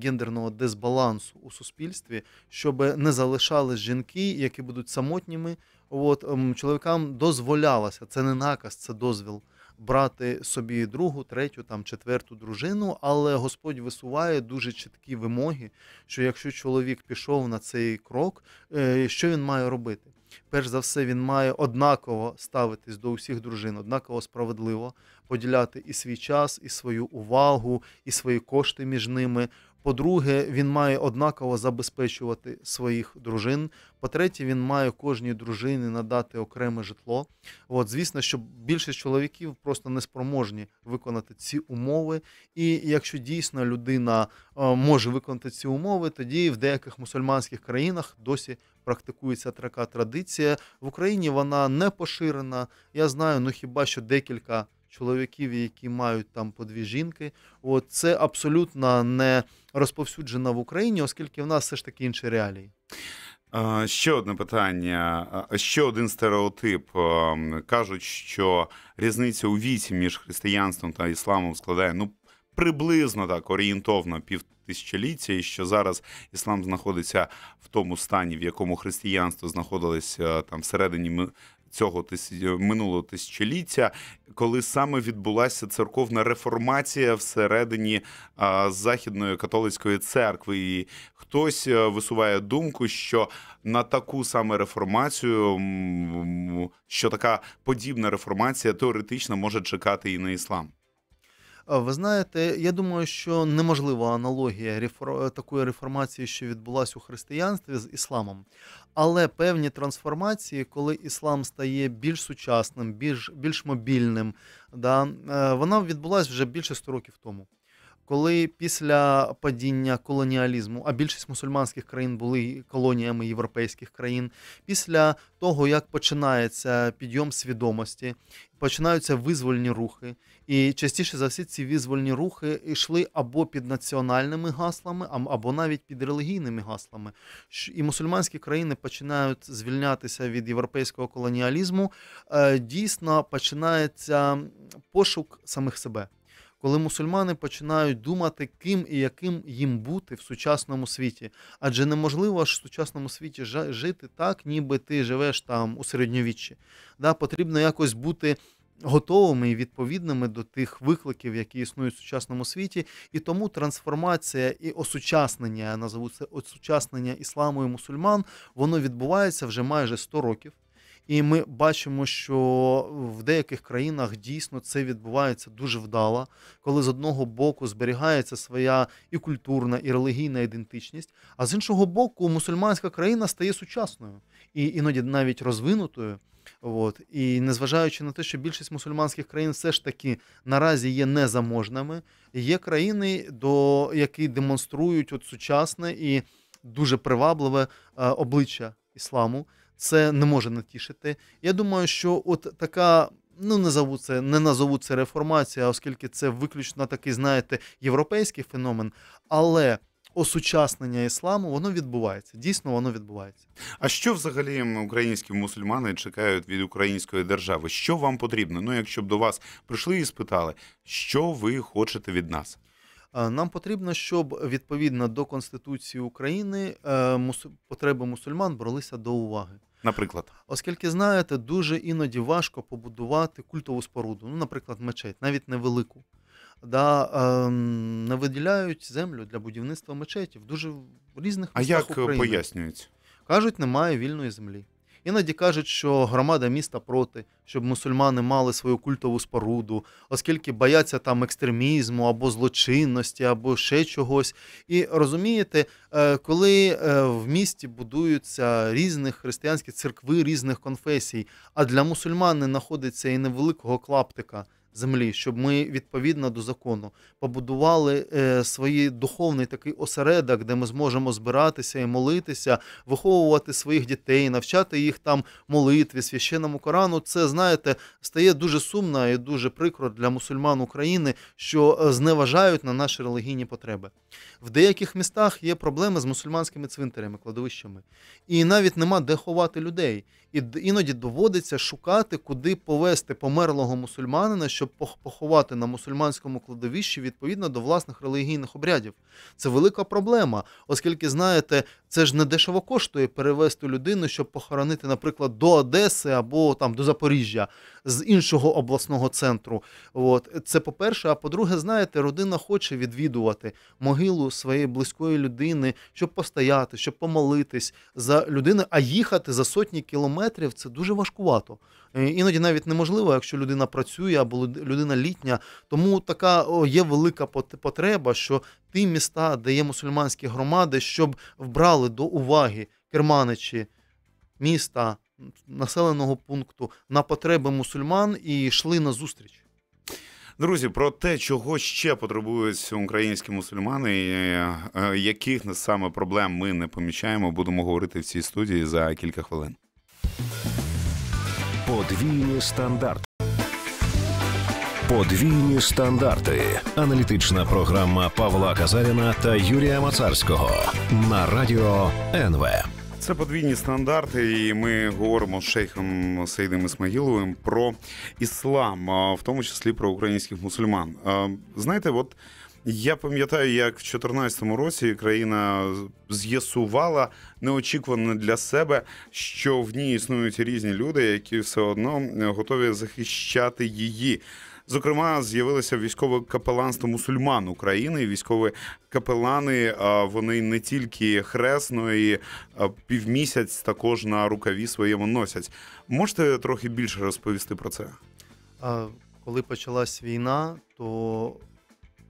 гендерного дисбалансу у суспільстві, щоб не залишались жінки, які будуть самотніми от, ем, чоловікам дозволялося, це не наказ, це дозвіл. Брати собі другу, третю, там четверту дружину, але Господь висуває дуже чіткі вимоги, що якщо чоловік пішов на цей крок, е, що він має робити? Перш за все, він має однаково ставитись до усіх дружин, однаково справедливо поділяти і свій час, і свою увагу, і свої кошти між ними. По-друге, він має однаково забезпечувати своїх дружин. По-третє, він має кожній дружині надати окреме житло. От, Звісно, що більшість чоловіків просто не спроможні виконати ці умови. І якщо дійсно людина е, може виконати ці умови, тоді в деяких мусульманських країнах досі практикується така традиція. В Україні вона не поширена. Я знаю, ну хіба що декілька чоловіків, які мають там по дві жінки. От Це абсолютно не розповсюджено в Україні, оскільки в нас все ж таки інші реалії. Ще одне питання. Ще один стереотип. Кажуть, що різниця у віці між християнством та ісламом складає ну приблизно так орієнтовно пів тисячоліття, і що зараз іслам знаходиться в тому стані, в якому християнство знаходилось е, там всередині цього е, минулого тисячоліття, коли саме відбулася церковна реформація всередині західної католицької церкви, і хтось е, висуває думку, що на таку саме реформацію, що така подібна реформація теоретично може чекати і на іслам. Ви знаєте, я думаю, що неможлива аналогія рефор такої реформації, що відбулася у християнстві з ісламом, але певні трансформації, коли іслам стає більш сучасним, більш більш мобільним, да, е, вона відбулася вже більше 100 років тому коли після падіння колоніалізму, а більшість мусульманських країн були колоніями європейських країн, після того як починається підйом свідомості, починаються визвольні рухи, і частіше за всі ці визвольні рухи йшли або під національними гаслами, або навіть під релігійними гаслами. І мусульманські країни починають звільнятися від європейського колоніалізму. Е, дійсно починається пошук самих себе коли мусульмани починають думати, ким і яким їм бути в сучасному світі, адже неможливо ж в сучасному світі жити так, ніби ти живеш там у середньовіччі. Да, Потрібно якось бути. Готовими і відповідними до тих викликів, які існують в сучасному світі, і тому трансформація і осучаснення я назову це осучаснення ісламу і мусульман, воно відбувається вже майже 100 років. І ми бачимо, що в деяких країнах дійсно це відбувається дуже вдало, коли з одного боку зберігається своя і культурна, і релігійна ідентичність, а з іншого боку, мусульманська країна стає сучасною і іноді навіть розвинутою. От. І незважаючи на те, що більшість мусульманських країн все ж таки наразі є незаможними, є країни, до які демонструють от сучасне і дуже привабливе е, обличчя ісламу це не може натішити. Я думаю, що от така. Ну, не назову це, не назову це реформація, оскільки це виключно такий, знаєте, європейський феномен, але осучаснення ісламу воно відбувається. Дійсно, воно відбувається. А що взагалі українські мусульмани чекають від української держави? Що вам потрібно? Ну, якщо б до вас прийшли і спитали, що ви хочете від нас? Нам потрібно, щоб відповідно до конституції України е, потреби мусульман бралися до уваги. Наприклад, оскільки знаєте, дуже іноді важко побудувати культову споруду, ну, наприклад, мечеть, навіть невелику, да, ем, не виділяють землю для будівництва мечетів. Дуже в дуже різних містах А як України. пояснюється? Кажуть, немає вільної землі. Іноді кажуть, що громада міста проти, щоб мусульмани мали свою культову споруду, оскільки бояться там екстремізму або злочинності, або ще чогось. І розумієте, е, коли е, в місті будуються різних християнських церкви, різних конфесій, а для мусульмани знаходиться і невеликого клаптика землі, щоб ми відповідно до закону побудували е, свій духовний такий осередок, де ми зможемо збиратися і молитися, виховувати своїх дітей, навчати їх там молитві, священному Корану. Це знаєте, стає дуже сумно і дуже прикро для мусульман України, що е, зневажають на наші релігійні потреби. В деяких містах є проблеми з мусульманськими цвинтарями, кладовищами, і навіть нема де ховати людей і іноді доводиться шукати, куди повести померлого мусульманина, щоб поховати на мусульманському кладовищі відповідно до власних релігійних обрядів. Це велика проблема, оскільки знаєте, це ж не дешево коштує перевести людину, щоб похоронити, наприклад, до Одеси або там до Запоріжжя з іншого обласного центру. От це по-перше. А по-друге, знаєте, родина хоче відвідувати могилу своєї близької людини, щоб постояти, щоб помолитись за людини, а їхати за сотні кілометрів це дуже важкувато. Е, іноді навіть неможливо, якщо людина працює або людина літня. Тому така є велика потреба, що ті міста, де є мусульманські громади, щоб вбрали до уваги керманичі міста населеного пункту на потреби мусульман і йшли на зустріч. Друзі, про те, чого ще потребують українські мусульмани, е, е, яких саме проблем ми не помічаємо, будемо говорити в цій студії за кілька хвилин. Подвійні стандарти. Подвійні стандарти. Аналітична програма Павла Казаріна та Юрія Мацарського на радіо НВ. Це подвійні стандарти, і ми говоримо з шейхом Сейдом Ісмагіловим про іслам, в тому числі про українських мусульман. Знаєте, от я пам'ятаю, як в 2014 році країна з'ясувала неочікувано для себе, що в ній існують різні люди, які все одно готові захищати її. Зокрема, з'явилося військове капеланство мусульман України. Військові капелани вони не тільки хресної півмісяць, також на рукаві своєму носять. Можете трохи більше розповісти про це? Коли почалась війна, то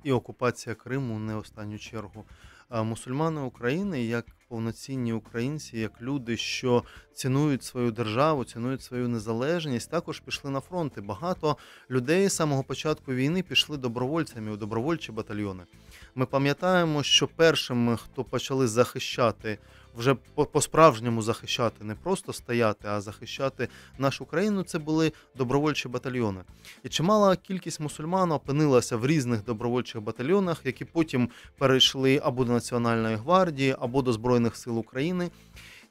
і окупація Криму не останню чергу. Мусульмани України, як повноцінні українці, як люди, що цінують свою державу, цінують свою незалежність, також пішли на фронти. Багато людей з самого початку війни пішли добровольцями у добровольчі батальйони. Ми пам'ятаємо, що першими, хто почали захищати вже по-справжньому захищати, не просто стояти, а захищати нашу країну. Це були добровольчі батальйони. І чимала кількість мусульман опинилася в різних добровольчих батальйонах, які потім перейшли або до Національної гвардії, або до Збройних сил України.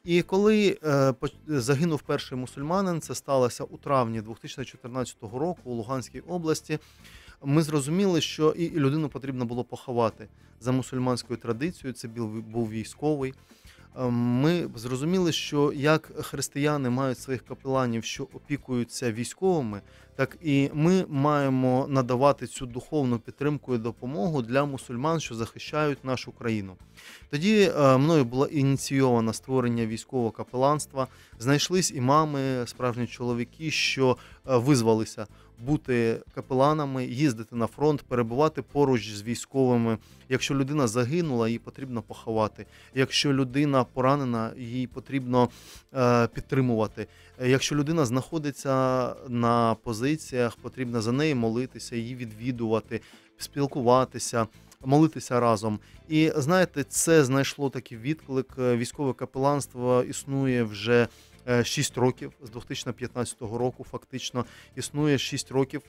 І коли е, загинув перший мусульманин, це сталося у травні 2014 року у Луганській області. Ми зрозуміли, що і людину потрібно було поховати за мусульманською традицією. Це був військовий. Е, ми зрозуміли, що як християни мають своїх капеланів, що опікуються військовими, так і ми маємо надавати цю духовну підтримку і допомогу для мусульман, що захищають нашу країну. Тоді е, мною була ініційована створення військового капеланства. Знайшлись імами, справжні чоловіки, що е, визвалися бути капеланами, їздити на фронт, перебувати поруч з військовими. Якщо людина загинула, її потрібно поховати. Якщо людина поранена, її потрібно е, підтримувати. Якщо людина знаходиться на позиціях, потрібно за неї молитися, її відвідувати, спілкуватися. Молитися разом, і знаєте, це знайшло такий відклик. Військове капеланство існує вже 6 е, років з 2015 року. Фактично існує 6 років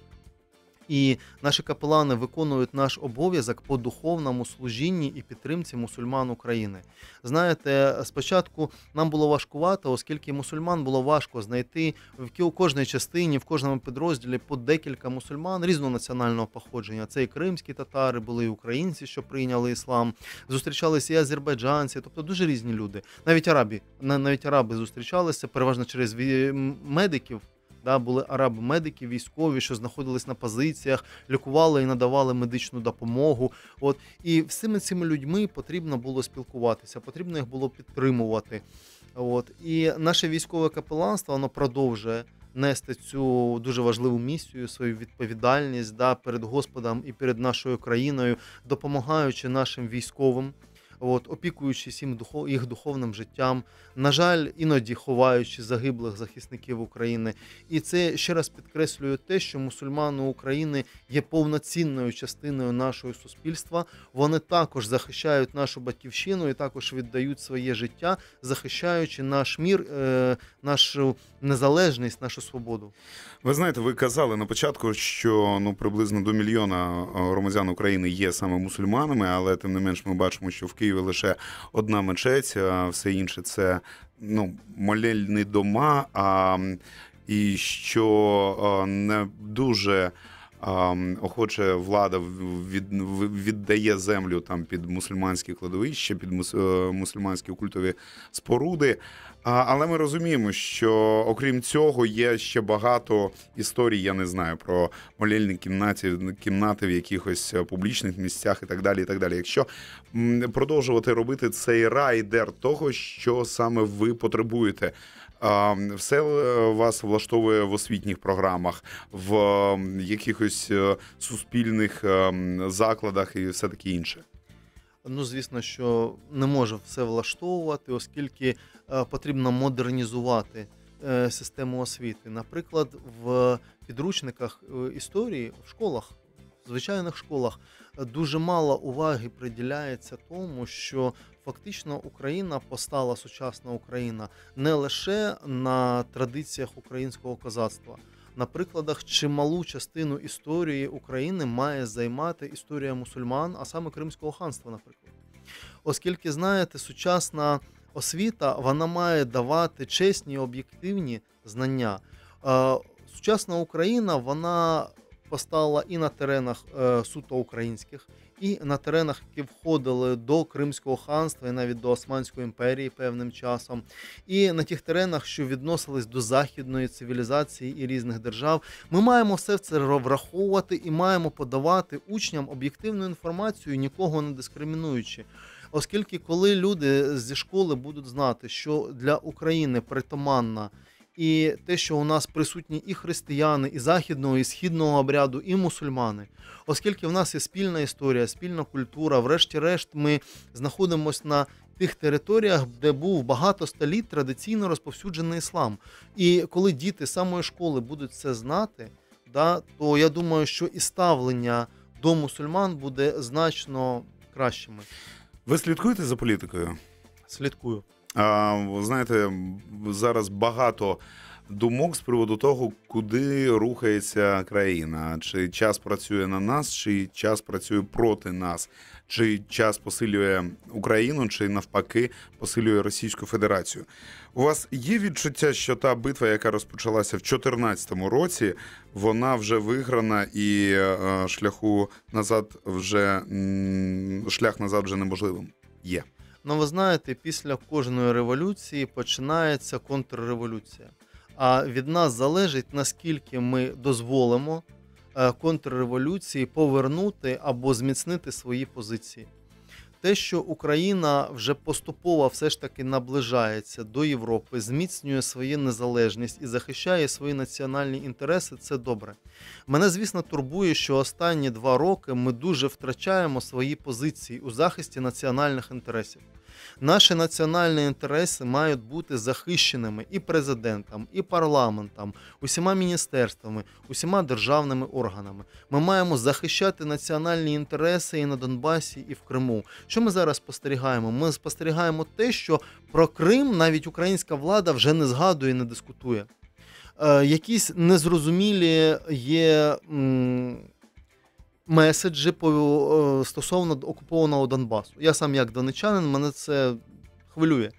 і наші капелани виконують наш обов'язок по духовному служінні і підтримці мусульман України. Знаєте, спочатку нам було важкувато, оскільки мусульман було важко знайти в кожній частині, в кожному підрозділі по декілька мусульман різного національного походження. Це і кримські татари, були і українці, що прийняли іслам, зустрічалися і азербайджанці, тобто дуже різні люди. Навіть арабі навіть араби зустрічалися переважно через медиків. Та були араб-медики, військові, що знаходились на позиціях, лікували і надавали медичну допомогу. От і всіми цими людьми потрібно було спілкуватися, потрібно їх було підтримувати. От і наше військове капеланство воно продовжує. Нести цю дуже важливу місію, свою відповідальність да перед Господом і перед нашою країною, допомагаючи нашим військовим, от опікуючись їм їх духовним життям. На жаль, іноді ховаючи загиблих захисників України. І це ще раз підкреслює те, що мусульмани України є повноцінною частиною нашого суспільства. Вони також захищають нашу батьківщину і також віддають своє життя, захищаючи наш мір, е, нашу незалежність, нашу свободу. Ви знаєте, ви казали на початку, що ну приблизно до мільйона е, громадян України є саме мусульманами, але тим не менш ми бачимо, що в Києві Києві лише одна мечеть, а все інше це ну, молельні дома. А, І що не дуже охоче влада віддає землю там під мусульманські кладовища, під е, мусульманські культові споруди. Але ми розуміємо, що окрім цього є ще багато історій. Я не знаю про молельні кімнаті, кімнати в якихось е, публічних місцях і так далі. І так далі. Якщо продовжувати робити цей райдер того, що саме ви потребуєте все е, вас влаштовує в освітніх програмах, в якихось е, суспільних е, закладах і все таке інше. Ну, звісно, що не може все влаштовувати, оскільки потрібно модернізувати систему освіти. Наприклад, в підручниках історії в школах, в звичайних школах, дуже мало уваги приділяється тому, що фактично Україна постала сучасна Україна не лише на традиціях українського козацтва. На прикладах чималу частину історії України має займати історія мусульман, а саме Кримського ханства, наприклад. Оскільки, знаєте, сучасна освіта вона має давати чесні і об'єктивні знання. Е, сучасна Україна вона постала і на теренах е, суто українських, і на теренах, які входили до Кримського ханства і навіть до Османської імперії певним часом, і на тих теренах, що відносились до західної цивілізації і різних держав, ми маємо все це враховувати і маємо подавати учням об'єктивну інформацію, нікого не дискримінуючи. Оскільки коли люди зі школи будуть знати, що для України притаманна і те, що у нас присутні і християни, і західного, і східного обряду, і мусульмани, оскільки в нас є спільна історія, спільна культура, врешті-решт, ми знаходимося на тих територіях, де був багато століть традиційно розповсюджений іслам. І коли діти з самої школи будуть це знати, да, то я думаю, що і ставлення до мусульман буде значно кращими. Ви слідкуєте за політикою? Слідкую. Ви знаєте, зараз багато думок з приводу того, куди рухається країна, чи час працює на нас, чи час працює проти нас, чи час посилює Україну, чи навпаки посилює Російську Федерацію. У вас є відчуття, що та битва, яка розпочалася в 2014 році, вона вже виграна, і е, шляху назад вже шлях назад вже неможливим є. Ну, ви знаєте, після кожної революції починається контрреволюція. А від нас залежить, наскільки ми дозволимо е, контрреволюції повернути або зміцнити свої позиції те, що Україна вже поступово все ж таки наближається до Європи, зміцнює свою незалежність і захищає свої національні інтереси, це добре. Мене, звісно, турбує, що останні два роки ми дуже втрачаємо свої позиції у захисті національних інтересів. Наші національні інтереси мають бути захищеними і президентом, і парламентом, усіма міністерствами, усіма державними органами. Ми маємо захищати національні інтереси і на Донбасі, і в Криму. Що ми зараз спостерігаємо? Ми спостерігаємо те, що про Крим навіть українська влада вже не згадує, і не дискутує. Е, якісь незрозумілі є меседжі по, е, стосовно окупованого Донбасу. Я сам як донечанин, мене це хвилює.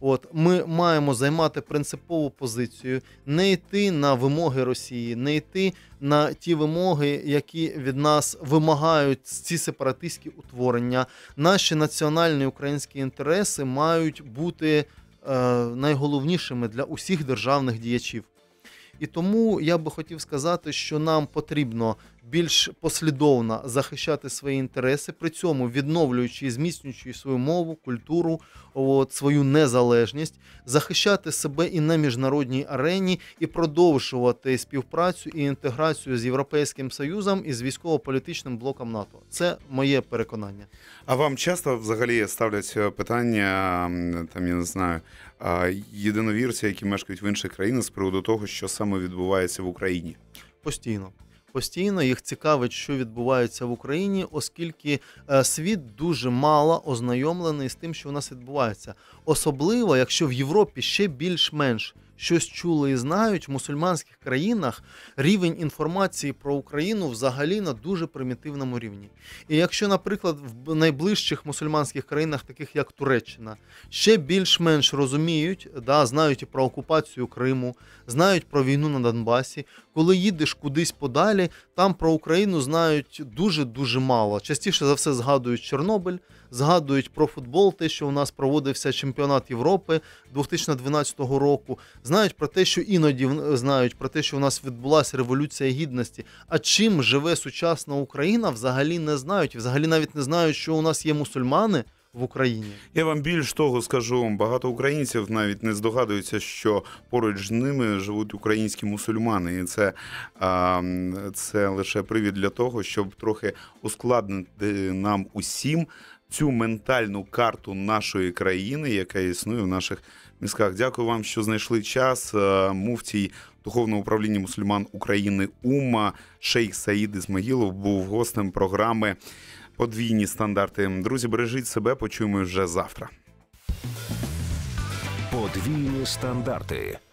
От Ми маємо займати принципову позицію, не йти на вимоги Росії, не йти на ті вимоги, які від нас вимагають ці сепаратистські утворення. Наші національні українські інтереси мають бути е, найголовнішими для усіх державних діячів. І тому я би хотів сказати, що нам потрібно більш послідовно захищати свої інтереси, при цьому відновлюючи і зміцнюючи свою мову, культуру, от, свою незалежність, захищати себе і на міжнародній арені, і продовжувати співпрацю і інтеграцію з європейським союзом і з військово-політичним блоком НАТО. Це моє переконання. А вам часто взагалі ставлять е, питання там, я не знаю єдиновірці, які мешкають в інших країнах з приводу того, що саме відбувається в Україні? Постійно. Постійно їх цікавить, що відбувається в Україні, оскільки е, світ дуже мало ознайомлений з тим, що у нас відбувається, особливо якщо в Європі ще більш-менш щось чули і знають, в мусульманських країнах рівень інформації про Україну взагалі на дуже примітивному рівні. І якщо, наприклад, в найближчих мусульманських країнах, таких як Туреччина, ще більш-менш розуміють, да, знають і про окупацію Криму, знають про війну на Донбасі, коли їдеш кудись подалі, там про Україну знають дуже-дуже мало. Частіше за все згадують Чорнобиль, згадують про футбол, те, що у нас проводився чемпіонат Європи 2012 року знають про те, що іноді знають про те, що в нас відбулася революція гідності. А чим живе сучасна Україна, взагалі не знають. Взагалі навіть не знають, що у нас є мусульмани. В Україні я вам більш того скажу. Багато українців навіть не здогадуються, що поруч з ними живуть українські мусульмани, і це а, це лише привід для того, щоб трохи ускладнити нам усім цю ментальну карту нашої країни, яка існує в наших мізках. Дякую вам, що знайшли час. Е, муфтій духовного управління мусульман України Ума Шейх Саїд Ісмагілов був гостем програми Подвійні стандарти. Друзі, бережіть себе, почуємо вже завтра. Подвійні стандарти.